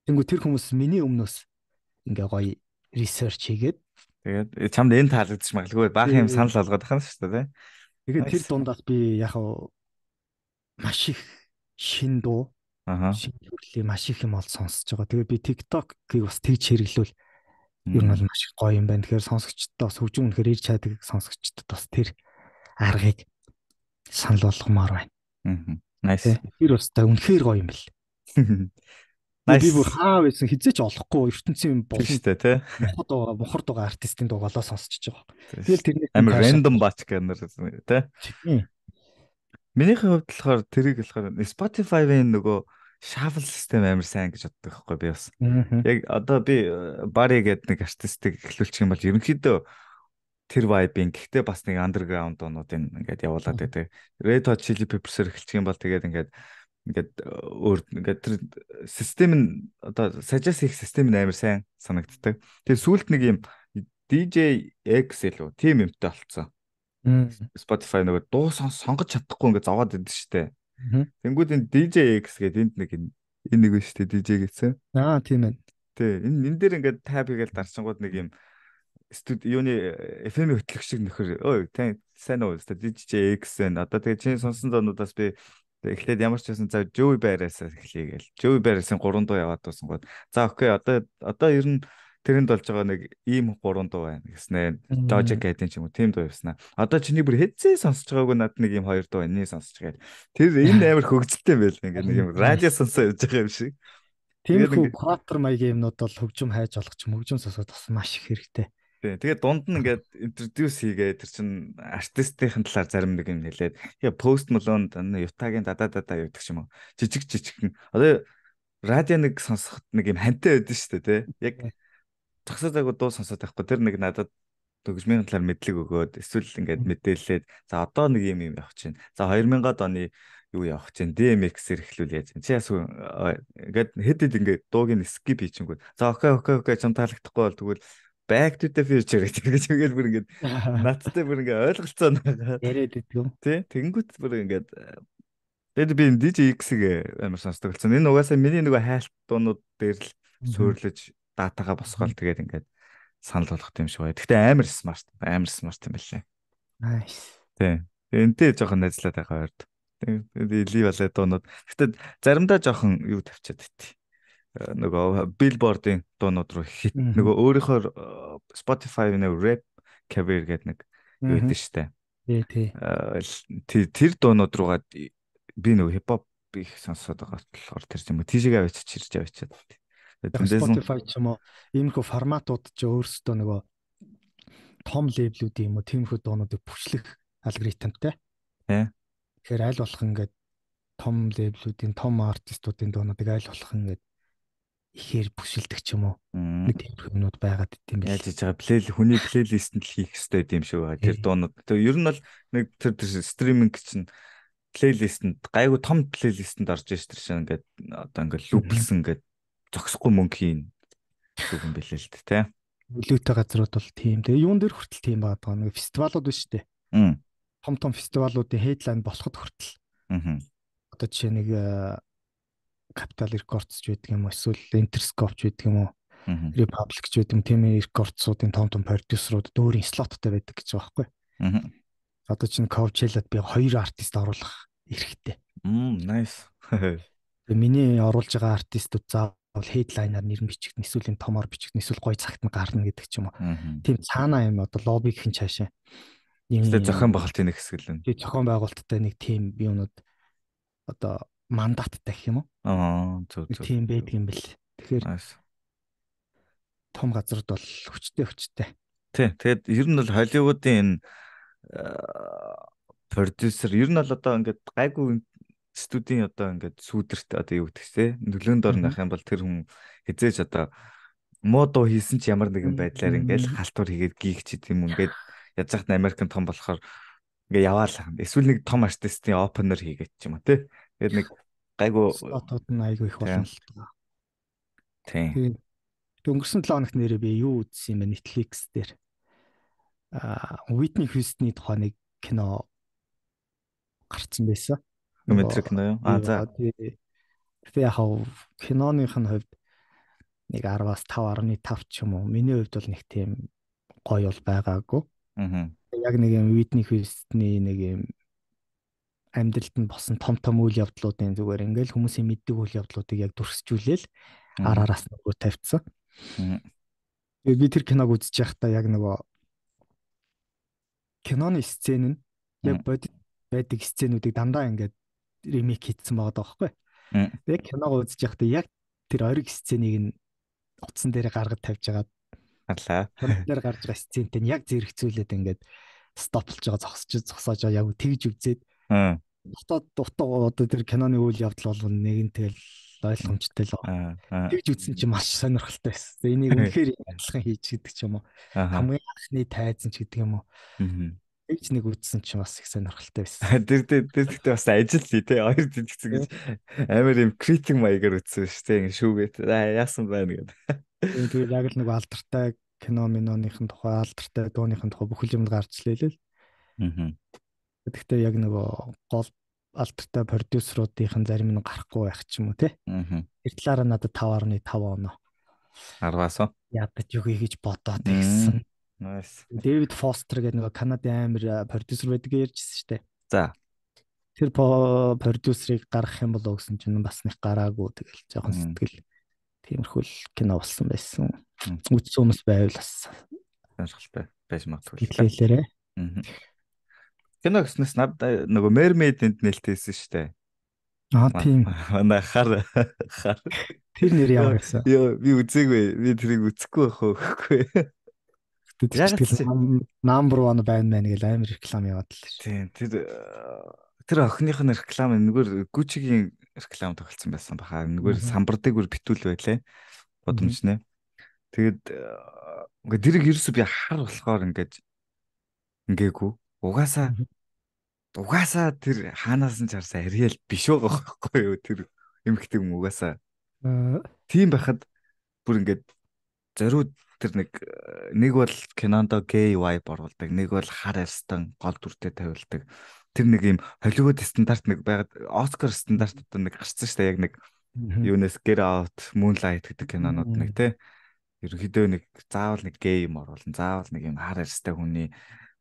Тэнгүү тэр хүмүүс миний өмнөөс ингээ гоё ресерч хийгээд тэгээд чамд энэ таалагдчих магадгүй баахан юм санал болгоод ахна шүү дээ тий. Тэгээд тэр дундаас би яг маш их шин дуу Аа. Шинэ төрлийн маш их юм ол сонсож байгаа. Тэгээ би TikTok-ыг бас тэгж хэрэглүүл ер нь бол маш их гоё юм байна. Тэгэхээр сонсогчдод бас хөгжим үнэхээр ирж чаддаг сонсогчдод бас тэр аргыг санал болгомоор байна. Аа. Nice. Тэр бас та үнэхээр гоё юм бэл. *laughs* Би бүр хаа байсан хизээч олохгүй ертөнцийн болно шүү дээ тий. Бухад байгаа бухард байгаа артистийн дугаалаа сонсчихж байгаа. Тэгэл тэрний амар random batch гэнэр тий. Минийхээ хувьд болохоор тэрийг болохоор Spotify-ийн нөгөө shuffle system амар сайн гэж боддог байхгүй би бас. Яг одоо би э, Barry гэдэг нэг артистыг эхлүүлчих юм бол ерөнхийдөө тэр vibe-ийн гэхдээ бас нэг underground онуудын ингээд явуулаад байдаг. Red Hot Chili Peppers-ээр эхэлчих юм бол тэгээд ингээд ингээд э, өөр ингээд тэр систем нь одоо сажаас хийх систем нь амар сайн санагддаг. Тэгээд сүүлд нэг юм DJ X илүү team юмтай болцсон. Spotify нөгөө дуу сонгож чадахгүй ингээд зовоод идэв штэ. Тэнгүүд энэ DJX гэдэг энд нэг энэ нэг байна шүү дээ DJ гэсэн. Аа тийм байна. Тий. Энэ энэ дээр ингээд tab хийгээл дарсангууд нэг юм студ юуны э, FM хөтлөх шиг нөхөр ой тань сайн уу DJX энэ одоо тэгээ чиний сонсон зонуудаас би эхлээд ямар ч байсан за Joey байраас эхлэе гээл. Joey байраас 3 дуу яваад дуусангууд. За окей одоо одоо ер нь тэрэнд болж байгаа нэг ийм гурван дуу байна гэснээр Doja Cat-ийн ч юм уу тийм дуу явснаа. Одоо чиний бүр хэзээ сонсож байгааг надад нэг ийм хоёр дуу энийг сонсож гээд. Тэр энэ *laughs* амар хөвгөлтэй байл ингээд нэг юм радио сонсоо явж байгаа юм шиг. Тиймэрхүү квартер маягийн юмнууд бол хөгжим хайж олох юм хөгжим сонсоод бас маш их хэрэгтэй. Тий. Тэгээд дунд нь ингээд introduce хийгээ тэр чин артистийн талаар зарим нэг юм хэлээд тэгээ post Malone Utah-гийн дада дада явдаг юм уу. Жижиг жижигхэн. Одоо радио нэг сонсоход нэг юм хантай байдаг шүү дээ тий. Яг зогсоод агуу дуу сонсоод байхгүй тэр нэг надад төгсмийн талаар мэдлэг өгөөд эсвэл ингээд мэдээлээд за одоо нэг юм юм явах чинь за 2000-ад оны юу явах чинь DMX-ээр эхлүүл яаж чи яс ингээд хэд хэд ингээд дууг нь skip хийчихэнгүүт за окей окей окей чам таалагдахгүй бол тэгвэл back to the future гэж ингэж бүр ингээд *laughs* надтай бүр ингээд ойлголцоо нэг яриад идэггүй тий тэгэнгүүт бүр ингээд Тэгэд би DJ X-ийг амар сонсдог болсон. Энэ угаасаа миний нөгөө хайлт дуунууд дээр л суурлаж датагаа босгоол тэгээд ингээд санал болгох юм шиг байна. Гэхдээ амар смарт, амар смарт юм байна лээ. Nice. Тий. Энтэй жоохон ажиллаад байгаа хоёрд. Тэгээд лив алаа дуунууд. Гэхдээ заримдаа жоохон юу тавьчаад байт. Э, нөгөө билбордын дуунууд руу хит нөгөө өөрийнхөө э, Spotify-ны rap cover гэдэг нэг юу гэдэг штэ. Тий, тий. Э, тэр дуунууд руугаа би нөгөө хипхоп их сонсоод байгаа болохоор тэр юм. Тийшээгээ авчиж ирж авчиад. Тэндээс Spotify ч юм уу иймэрхүү форматууд ч өөрсдөө нөгөө том лейблүүд юм уу тиймэрхүү дуунуудыг бүчлэх алгоритмтэй. Тий. Тэгэхээр аль болох ингээд том лейблүүдийн том артистуудын дуунуудыг аль болох ингээд ихээр бүсэлдэг ч юм уу. Нэг тиймэрхүү юмнууд байгаад идэм байх. Яаж хийж байгаа плейл хүний плейлистэнд л хийх хэрэгтэй юм шиг байгаа. Тэр дуунууд. Тэг ер нь бол нэг тэр тэр стриминг чинь плейлистэнд гайгүй том плейлистэнд орж ирж тэр шиг ингээд одоо ингээд лүплсэн ингээд зогсохгүй мөнгө хийн гэсэн юм билээ л дээ тий. Нөлөөтэй газрууд бол тийм. Тэгээ юун дээр хүртэл тийм байгаад байгаа нэг фестивалууд биш үү? Аа. Том том фестивалуудын хедлайн болоход хүртэл. Аа. Одоо жишээ нэг э, Capital Records ч байдаг юм уу эсвэл Interscope ч байдаг юм уу? Republic ч байдаг юм тийм Records-уудын том том продюсерууд өөрийн слоттой байдаг гэж байгаа байхгүй. Аа. Одоо чинь Coachella-д би хоёр артист оруулах эрхтэй. Мм, nice. *laughs* Тэгээ миний оруулж байгаа артистууд заа бол хедлайнаар нэр нь бичигдэн эсвэл юм томоор бичигдэн эсвэл гой цагт нь гарна гэдэг ч юм уу. Тийм цаана юм одоо лоббигийн чаашаа. Ийм зохион байгуулалтын нэг хэсэг л нэ. Тийм зохион байгуулалттай нэг тим юмнууд одоо мандаттай гэх юм уу? Аа зөв зөв. Тийм байдаг юм бэл. Тэгэхээр том газард бол хүчтэй хүчтэй. Тийм. Тэгээд ер нь бол Холливуудын энэ продюсер ер нь бол одоо ингээд гайгүй студийн одоо ингээд сүүдэрт одоо юу гэдэг те нөлөөнд орнох юм бол тэр хүн хизээж одоо модо хийсэн ч ямар нэгэн байдлаар ингээд халтур хийгээд гихчихэд юм ингээд яж захт Америкэн том болохоор ингээ яваалаа. Эсвэл нэг том артистын опенер хийгээд ч юм уу тий. Тэгээд нэг гайгүй отод нь айгүй их болно л тоо. Тий. Дөнгөрсөн 7 хоногт нэрээ би юу үзсэн юм бэ Netflix дээр. Аа, Whitney Houston-ы тухай нэг кино гарцсан байсан. Геометрик кино юу? А за. Би яг киноных нь хувьд нэг 10-аас 5.5 ч юм уу. Миний хувьд бол нэг тийм гоё бол байгаагүй. Аа. Яг нэг юм Whitney Houston-ы нэг юм амьдралд нь болсон том том үйл явдлуудын зүгээр ингээл хүмүүсийн мэддэг үйл явдлуудыг яг дүрсжүүлээл ар араас нөгөө тавьчихсан. Э, би тэр киног үзэж байхдаа яг нөгөө киноны сцен нь яг бодит байдаг сценүүдийг дандаа ингээд ремейк хийсэн байгаа даахгүй. Тэгээ киногоо үзэж байхдаа яг тэр ориг сценыг нь утсан дээр гаргаж тавьж байгаа. Харлаа. Тэр гарч байгаа сцентэй нь яг зэрэгцүүлээд ингээд стоплж байгаа зогсож зогсоож байгаа яг тэгж үзээд. Дотоод дутуу одоо тэр киноны үйл явдал бол нэгэн тэл ойлгомжтой л. Тэгж үзсэн чинь маш сонирхолтой байсан. Энийг үнэхээр *laughs* ялхан хийж гэдэг ч юм уу. Хамгийн анхны тайзан ч гэдэг юм уу. Тэгж нэг үтсэн чинь бас их сонирхолтой байсан. *laughs* Тэр тэр тэгтээ бас ажил лий те хоёр дэлгэцэн гэж амар юм критик маягаар үтсэн шүү те ингэ шүүгээд яасан байна гэдэг. Тэр яг л нэг алдартай кино миноныхын тухай алдартай дууныхын тухай бүхэл юмд гарч илээ л. Аа. Тэгтээ яг нөгөө гол алдартай продюсеруудын зарим нь гарахгүй байх ч юм уу те. Аа. Тэр талаараа надад 5.5 оноо. 10-аас. Ядаж өгье гэж бодоод ирсэн. Nice. Дэвид Фостер гэдэг нэг Канадын аймаг продюсер байдаг ярьжсэн шүү дээ. За. Тэр продюсерыг гаргах юм болоо гэсэн чинь бас нэг гараагүй тэгэл жоохон сэтгэл тиймэрхүү кино болсон байсан. Үзсэн хүмүүс байвал бас сонирхолтой байж магадгүй. Хэлээлээрээ. Кино гэснээр над э, нөгөө Mermaid-д нэлтээсэн шүү дээ. Аа тийм. Манай хар хар. Тэр нэр яа гэсэн. Йоо би үзээгүй. Би тэрийг үзэхгүй байх хөөхгүй. Тэгээд тэгэл number 1 байна мэн гэл амар реклам яваад л шүү. Тийм. Э, тэр тэр охиных нь реклам нэгээр Gucci-гийн реклам тоглолцсон байсан баха. Нэгээр самбардаг бүр битүүл байлаа. Бодомч нэ. Тэгэд э, ингээ дэрэг ерөөсөө би хар болохоор ингээд ингээгүй. Угаасаа угаасаа тэр хаанаас нь чарсаа ариэл биш байгаа байхгүй юу тэр эмхтэй юм угаасаа. Э. Тийм байхад бүр ингээд зориуд тэр нэг э, нэг бол кинондо гей vibe оруулдаг, нэг бол хар арстан гол дүртэй тавилдаг. Тэр нэг юм Холливуд стандарт нэг байгаад Оскар стандарт одоо нэг гарсан шүү дээ яг нэг юунес Get Out, Moonlight гэдэг кинонууд нэг тий. Ерөнхийдөө нэг заавал нэг гей юм оруулна, заавал нэг юм хар арстай хүний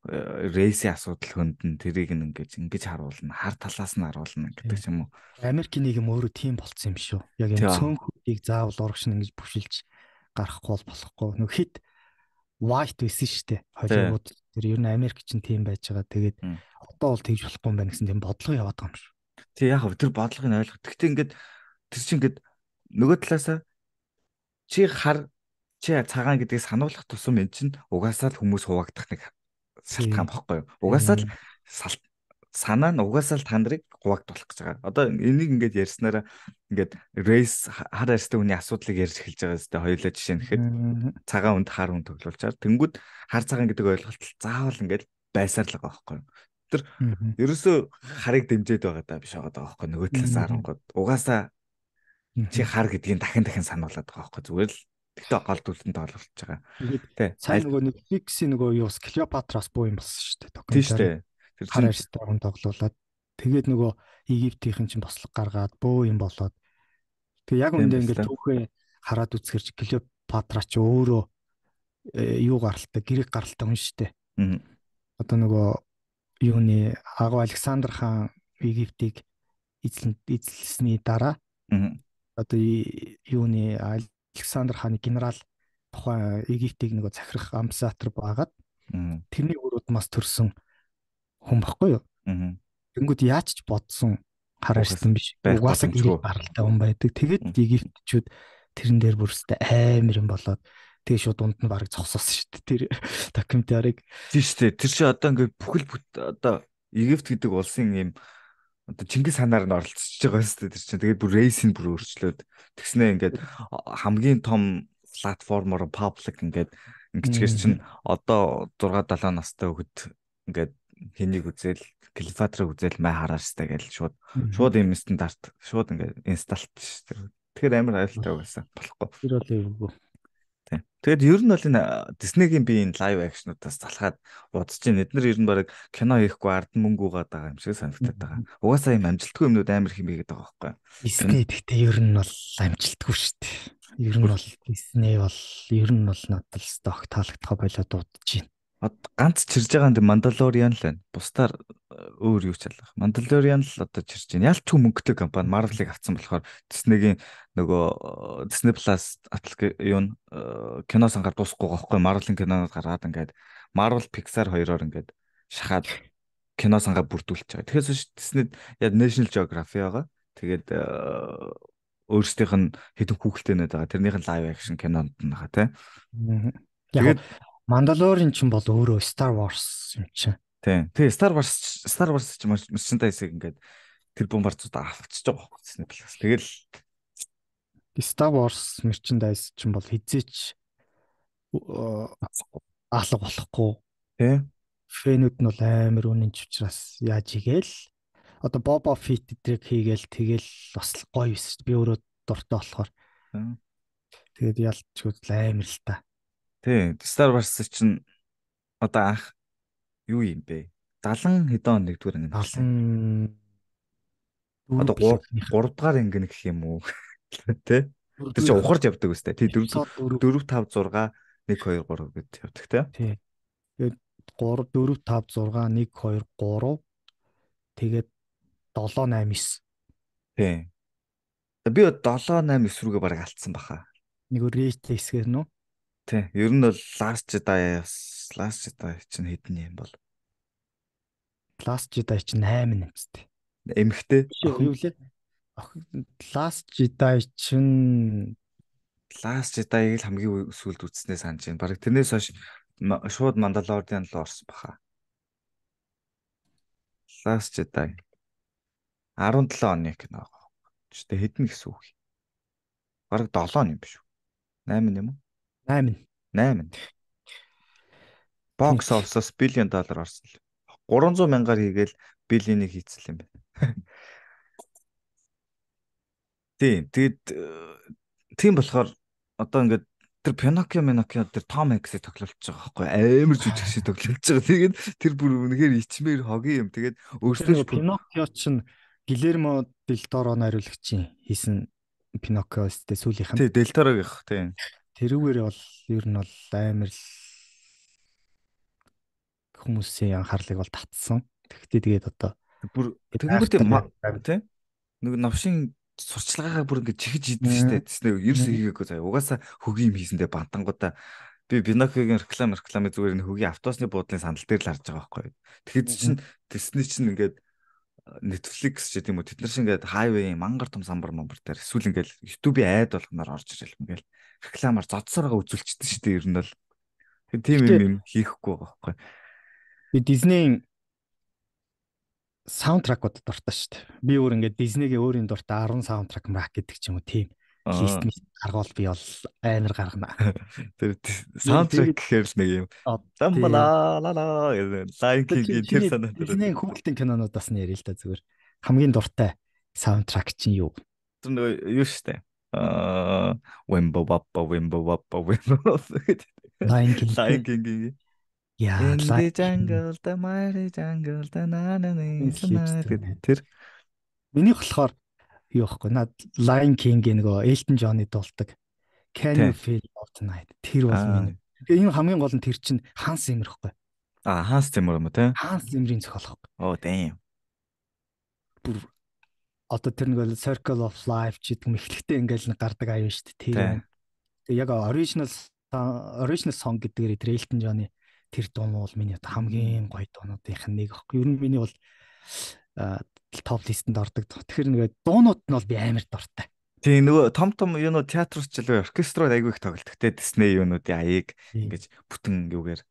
рейсийн э, асуудал хөндөн тэрийг ингэж ингэж харуулна хар талаас нь харуулна гэдэг ч юм уу Америк нэг юм өөрөө тийм болцсон юм шүү яг юм цөөнхүүдийг заавал урагш нь ингэж бүшилж гарахгүй болохгүй. Нөх хит white байсан шүү дээ. Холливуд тэр ер нь Америк чинь тийм байж байгаа. Тэгээд одоо бол тэгж болохгүй юм байна гэсэн тийм бодлого яваад байгаа юм шүү. Тий яг тэр бодлогыг нь ойлгох. Гэхдээ ингээд тэр чинь ингээд нөгөө талаасаа чи хар чи цагаан гэдгийг сануулгах тусам эн чинь угаасаа л хүмүүс хуваагдах нэг шалтгаан байхгүй юу? Угаасаа л санаа нь угаасаа л тандрыг хуваагдуулах гэж байгаа. Одоо энийг ингээд ярьснараа ингээд рейс хар арьстай хүний асуудлыг ярьж эхэлж байгаа зү хоёулаа жишээ нэхэд цагаан үнд хар үнд төглүүлчаар тэнгууд хар цагаан гэдэг ойлголт заавал ингээд байсаарлаг байхгүй тэр ерөөсөө харыг дэмжиж байгаа даа биш байгаа даахгүй нөгөө талаас харангууд угаасаа чи хар гэдгийг дахин дахин сануулад байгаа байхгүй зүгээр л Тэгтээ гол дүлтэнд олголж байгаа. Тий. Сайн нөгөө нэг Фикси нөгөө юус Клеопатрас буу юм болсон шүү дээ. Тий шүү дээ. Тэр хар арьстайгаар тоглоулаад тэгээд нөгөө Египтийнхэн чинь бослог гаргаад бөө юм болоод тэг яг үндэ ингээд түүхээ хараад үзэхэрч Клеопатра ч өөрөө э, юу гаралтай грек гаралтай хүн шүү дээ. Одоо нөгөө юуны Агуу Александр хаан Египтийг эзлэн эзлсэний дараа одоо юуны Александр хааны генерал тухайн Египтийг нөгөө захирах амбассадор байгаад тэрний өрөөд мас төрсэн хүн баггүй юу. Аа. Тэнгүүд яаж ч бодсон гар ирсэн биш. Угаасаа гэрээ баралтай хүн байдаг. Тэгээд египтчүүд тэрэн дээр бүрстэй аамир юм болоод тэгээ шууд дунд нь бараг зогсоосон шүү дээ тэр докюментарийг. Тийм шүү дээ. Тэр чинь одоо ингээд бүхэл одоо Египт гэдэг улсын юм одоо Чингис ханаар нь оролцож байгаа юм шүү дээ тэр чинь. Тэгээд бүр рейсийг бүр өөрчлөөд тэгснээ ингээд хамгийн том платформоор public ингээд ингэчгэр чинь одоо 6 7 настай хүүхэд ингээд хэнийг үзэл калифатрыг үзэл май хараарстай гэж шууд шууд юм стандарт шууд ингээд инсталт шүү дээ. Тэгэхээр амар аюултай байсан болохгүй. Тэр бол юу вэ? Тийм. Тэгэд ер нь бол энэ э, Disney-гийн би энэ live action-уудаас залхаад удаж чинь эдгээр ер нь баг кино хийхгүй ард мөнгө угаад байгаа юм шиг санагдаад байгаа. Угаасаа юм амжилтгүй юмнууд амар хэмээгээд байгаа байхгүй юу? Disney гэхдээ ер нь бол амжилтгүй шүү дээ. Ер нь бол Disney бол ер нь бол надад л сток таалагдах болоод удаж чинь ганц чирж байгаа нь Mandalorian л байна. Бусдаар э, өөр юу ч ялах. Mandalorian л одоо чирж байна. Ялч мөнгөтэй компани Marvel-ыг авсан болохоор Disney-гийн нөгөө э, Disney Plus атлаг юу н э, кино сангаар дуусахгүй гоохгүй Marvel-ын кинонод гаргаад ингээд Marvel Pixar хоёроор ингээд шахаад кино сангаа бүрдүүлж байгаа. Тэгэхээр Disney яг National Geography байгаа. Тэгээд өөрсдийнх нь хэдэн хүүхэлтэй нэт байгаа. Тэрнийх нь live action кинонд нь байгаа тийм. Тэгээд Mandalorian ч юм бол өөрөө Star Wars юм чинь. Тийм. Тэгээ Star Wars Star Wars ч merchandise-ийг ингээд тэр бомбарцуудаа авчиж байгаа байхгүй Disney Plus. Тэгэл Star Wars merchandise ч юм бол хизээч э, алга болохгүй. Тийм. Фэнүүд нь бол амар үнэнч учраас яаж игээл одоо Boba Fett эдрэг хийгээл тэгэл бас гоё биш. Би өөрөө дуртай болохоор. Тэгээд ялч хөөд амар л та. Тий, Star Wars чинь одоо анх юу юм бэ? 70 хэдэн нэгдүгээр ангин. 70 одоо 3 дугаар ангин гэх юм уу? *laughs* Тэ? Тэр чинь ухарж явдаг үстэй. Тий, 4 4 5 6 1 2 3 гэд явдаг те. Тий. Тэгээд 3 4 5 6 1 2 3 тэгээд 7 8 9. Тий. Би 7 8 9 рүүгээ бараг алдсан баха. Нэг өөр рейтинг хэсгээр нөө. Тий. Ер нь бол Last Jedi-аас Last Jedi чинь хэдэн юм бол? Last Jedi чинь 8 нэмстэй. Эмхтэй. Юу вэ? Last Jedi чинь Last Jedi-ийг л хамгийн сүүлд үзснээр санаж байна. Бараг тэрнээс хойш шууд Mandalorian руу орсон баха. Last Jedi 17 оны кино. Гэтэ хэдэн гэсэн үг вэ? Бараг 7 юм биш үү? 8 юм уу? 8. 8. Box office-ос billion доллар орсон л. 300 мянгаар хийгээл billion-ийг хийцэл юм байна. *laughs* Тийм. Тэгэд э, тийм болохоор одоо ингээд тэр Пиноккио Миноккио тэр Том Хэнксийг тоглолж байгаа байхгүй амар жүжиг шиг *laughs* тоглолж байгаа. Тэгээд тэр бүр үнэхээр ичмээр хогийн юм. Тэгээд өөрсдөө Пиноккио чинь Гилермо Делторо найруулагч хийсэн Пиноккиостэй сүүлийнх нь. Тий, Делторогийн. Тийм тэрүүгээр бол ер нь бол амар л хүмүүсийн анхаарлыг бол татсан. Тэгтээ тэгээд одоо бүр тэгмэр тийм тийм нэг навшин сурчлагаагаа бүр ингэ чихэж идэн штэ тэснэ ерөөс хийгээгүй заяа угаасаа хөгийн юм хийсэндээ бантангуудаа би бинокигийн реклам рекламын зүгээр нэг хөгийн автобусны буудлын сандал дээр л харж байгаа байхгүй тэгэхэд чинь тэсний чинь ингээд Netflix ч тийм үү тэд нар шиг ингээд хайвей мангар том самбар мамбар дээр эсвэл ингээд YouTube-ийн айд болгоноор орж ирэл ингээл рекламаар зодсороо үзүүлчихсэн шүү дээ ер нь бол. Тийм юм юм хийхгүй байгаа байхгүй. Би Disney-ийн саундтракууд дуртай шүү дээ. Би өөр ингээд Disney-гийн өөрийн дуртай 10 саундтрак мрак гэдэг ч юм уу тийм лист мэт гаргавал би бол айнар гаргана. *laughs* Тэр саундтрек гэхээр л нэг юм. Дамбала ла ла лайк гийн тэр санаа тэр. Disney-ийн хүүхдийн кинонуудаас нь ярил л та зүгээр. Хамгийн дуртай саундтрак чинь юу? Тэр нэг юу шүү дээ. Э, Wimbo Wappa Wimbo Wappa Wimbo. Lion King. Lion King. Яа, Lion Jungle, the Mighty Jungle, the Nanani. Тэр миний болохоор юу ихгүй над Lion King-ийн нөгөө Elton John-ы дуулдаг Can you feel love tonight? Тэр бол миний. Тэгээ энэ хамгийн гол нь тэр чинь Ханс Зиммерхгүй. Аа, Ханс Зиммер юм уу те? Ханс Зиммерийн зохиолхог. Оо, дэм. Бүр одоо тэр нэг circle of life гэдэг мэхлэгтэй ингээл нэг гардаг аюу шүү дээ. Тийм. Тэгээ яг original original song гэдгээр тэр Elton John-ы тэр дуу нь бол миний хамгийн гоё дуунуудынх нь нэг аахгүй. Ер нь миний бол топ листэнд ордог. Тэгэхээр нэг дуунууд нь бол би амар дуртай. Тийм нөгөө том том юунууд театрч жилээ оркеструуд айгүй их тоглодог те Disney юунуудын аяыг ингэж бүтэн юугаар.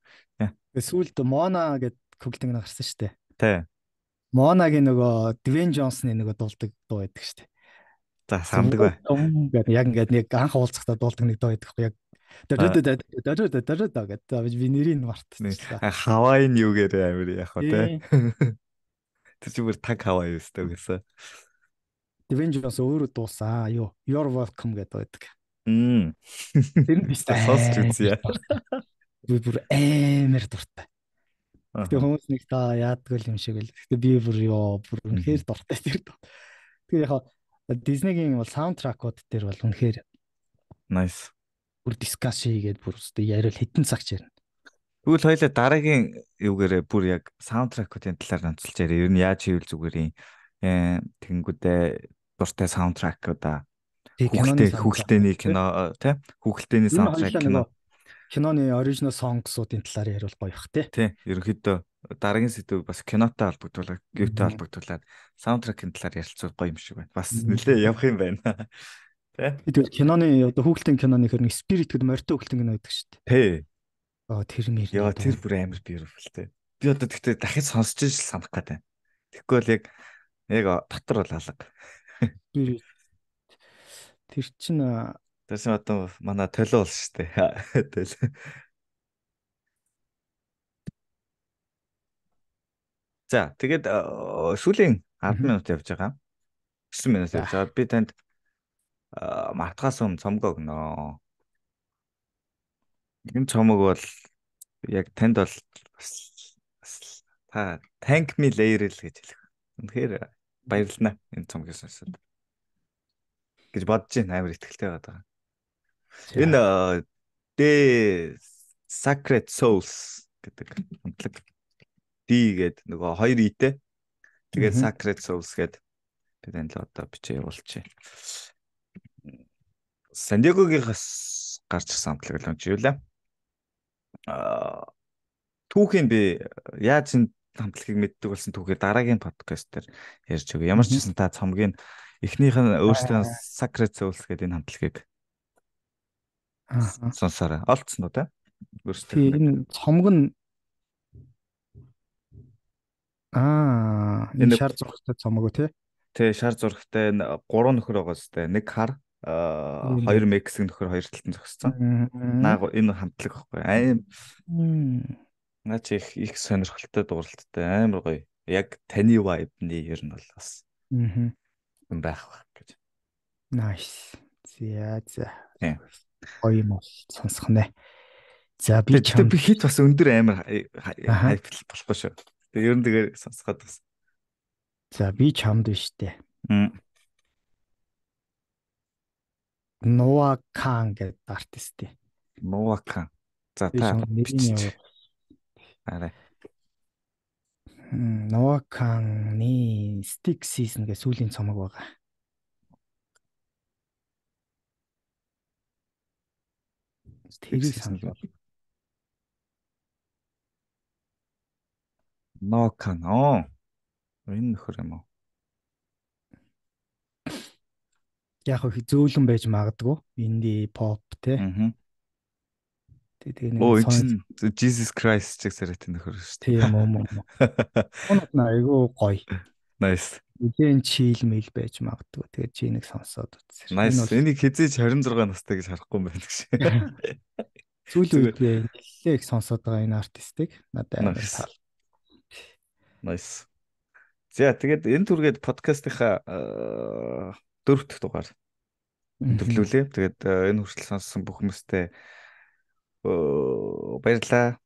Сүүлд Mona гэдэг хөглөнг гарсан шүү дээ. Тийм. Монагийн нөгөө Двен Джонсны нөгөө дуулдаг дуу байдаг шүү дээ. За самдаг бай. Ингээд яг ингээд нэг анх уулзахдаа дуулдаг нэг дуу байдаг хөө яг гэдэг би нэрийг мартчихлаа. Хавай нь юу гэрэ амир яг хөө те. *laughs* Тэр чинь бүр танк хавай өстэй гэсэн. Двен Джонс өөрөө дуулсан. Юу Your Welcome гэдэг байдаг. Мм. Тэр нь биш та сонсч үзье. Би бүр амар дуртай. Гэтэ хүмүүс нэг та яадгүй юм шиг байл. Гэтэ би бүр ёо бүр үнэхээр дуртай тэр дуу. Тэгэхээр яг Disney-гийн бол саундтракууд дээр бол үнэхээр nice. Бүр дискаш хийгээд бүр өстө яриул хитэн цаг ярина. Тэгвэл хоёлаа дараагийн юугээрээ бүр яг саундтракуудын талаар онцолж яриа. Ер нь яаж хийвэл зүгээр юм э, тэгэнгүүтээ дуртай саундтрак удаа хүүхэлдэйний хүүхэлдэйний кино тий хүүхэлдэйний саундтрак кино киноны original song-суудын талаар ярил гоё бах тий. Тий. Ерөнхийдөө дараагийн сэдв бас кинотой холбогдуулаад, гифтэй холбогдуулаад саундтрекийн талаар ярилцвал гоё юм шиг байна. Бас нэлээ явах юм байна. *laughs* Тий. Бид киноны одоо хүүхэлдэйн киноны хэр нэг spirit гэдэг морьтой хүүхэлдэйн кино гэдэг шүү дээ. Тий. Оо тэр мэр. Яа тэр бүр амар beautiful тий. Би одоо тэгтээ дахиж сонсож иж санах гэдэг. Тэгэхгүй л яг яг дотор бол алга. Тэр чинь Тэрсэн одоо манай толио бол шүү дээ. Тэгэл. За, тэгээд э, сүүлийн 10 минут явж байгаа. 9 минут явж байгаа. Би танд э, мартахаас өмнө цомгоо өгнө. Энэ цомог бол яг танд бол бас та thank me layer л гэж хэлэх. Үнэхээр баярлалаа энэ цомгийн сонсолт. гэж бодож байна. Амар ихтэй байгаад байгаа. Энэ The Sacred Souls гэдэг хамтлаг D гэдэг нөгөө хоёр итэй. E Тэгээд Sacred Souls гэдэг бид энэ л одоо бичээ явуулчихъя. Сандигогоос гарч ирсэн хамтлаг л өнживлээ. Аа түүхийн би яаж энэ хамтлагийг мэддэг болсон түүхээр дараагийн подкаст дээр ярьж өгье. Ямар ч гэсэн та цомгийн эхнийх нь өөрсдөө Sacred Souls гэдэг энэ хамтлагийг сонсоорой. Олдсон уу те? Өөрсдөө. Энэ цомог нь Аа, энэ шар зургтай цомог тий. Тий, шар зургтай 3 нөхөр байгаа зү. Нэг хар, 2 мексик нөхөр 2 талтан зогссон. Наа энэ хамтлаг байхгүй. Аим. Наач их их сонирхолтой дууралттай амар гоё. Яг таны vibe-ны ер нь бол бас. Аа. Юм байх байх гэж. Nice. Зя зя. Тий гоё юм бол сонсох нэ. За би ч би хит бас өндөр амар хайп болохгүй шүү. Тэгээ ер нь тэгээ сонсоход бас. За би ч хамд биш дээ. Нова Кан гэдэг артист тий. Нова Кан. За та бичиж. Арай. Нова Каны Stick Season гэсэн сүүлийн цомог байгаа. тэрийг санал бол. No canon. Энэ нөхөр юм уу? Яг их зөөлөн байж магадгүй. Инди pop те. Тэгээ нэг Jesus Christ чиг сарэтэн нөхөр шүү дээ. Тийм үү. Унад айгүй гоё. Nice нэгэн чийл мэл байж магадгүй. Тэгээд чи энийг сонсоод үзсэн. Nice. Энийг хизээч 26 настай гэж харахгүй юм байна гэж. Сүүлийн үед нэлээ их сонсоод байгаа энэ артистыг надад амар тал. Nice. За тэгээд энэ түргээд подкастынхаа э, дөрөв дэх дугаар төрлүүлээ. Тэгээд э, энэ хүртэл сонссон бүх хүмүүстээ э, баярлалаа.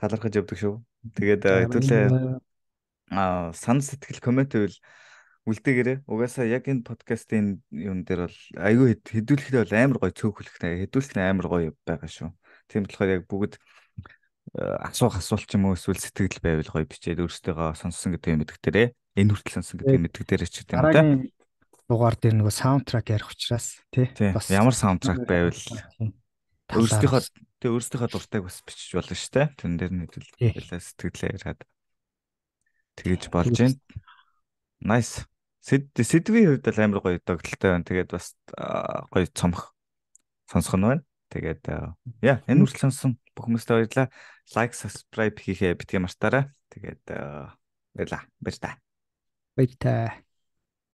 Талархаж явдаг шүү. Тэгээд хэдүүлээ санал сэтгэл комент үйл үлдээгээрээ угаасаа яг энэ подкастын юм дээр бол айгүй хэдүүлэхдээ бол амар гоё цөөхөлхтэй хэдүүлсэн амар гоё байгаа шүү. Тийм болохоор яг бүгд э, асуух асуулт ч юм уу эсвэл сэтгэл байвал гоё бичээд өөрсдөө сонссон гэдэг юм мэдгээрээ энэ хүртэл сонссон гэдэг юм мэдгээрээ ч гэдэг юм да. Дугаар дээр нөгөө саундтрак ярих учраас тий бас ямар саундтрак байвал өөрсдийнхөө тий өөрсдийнхөө дуртайг бас бичиж болно шүү дээ. Тэн дээр нэг л сэтгэлээ яриад тэгэж болж байна. Nice. Сэд сэдвийн хувьд л амар гоё догдолтой байна. Тэгээд бас гоё цомх сонсох нь байна. Тэгээд яа энэ үргэлж сонсон бүх хүмүүстээ баярлалаа. Лайк, subscribe хийхээ битгий мартаарай. Тэгээд баярлаа. Баяр та. Баяр та.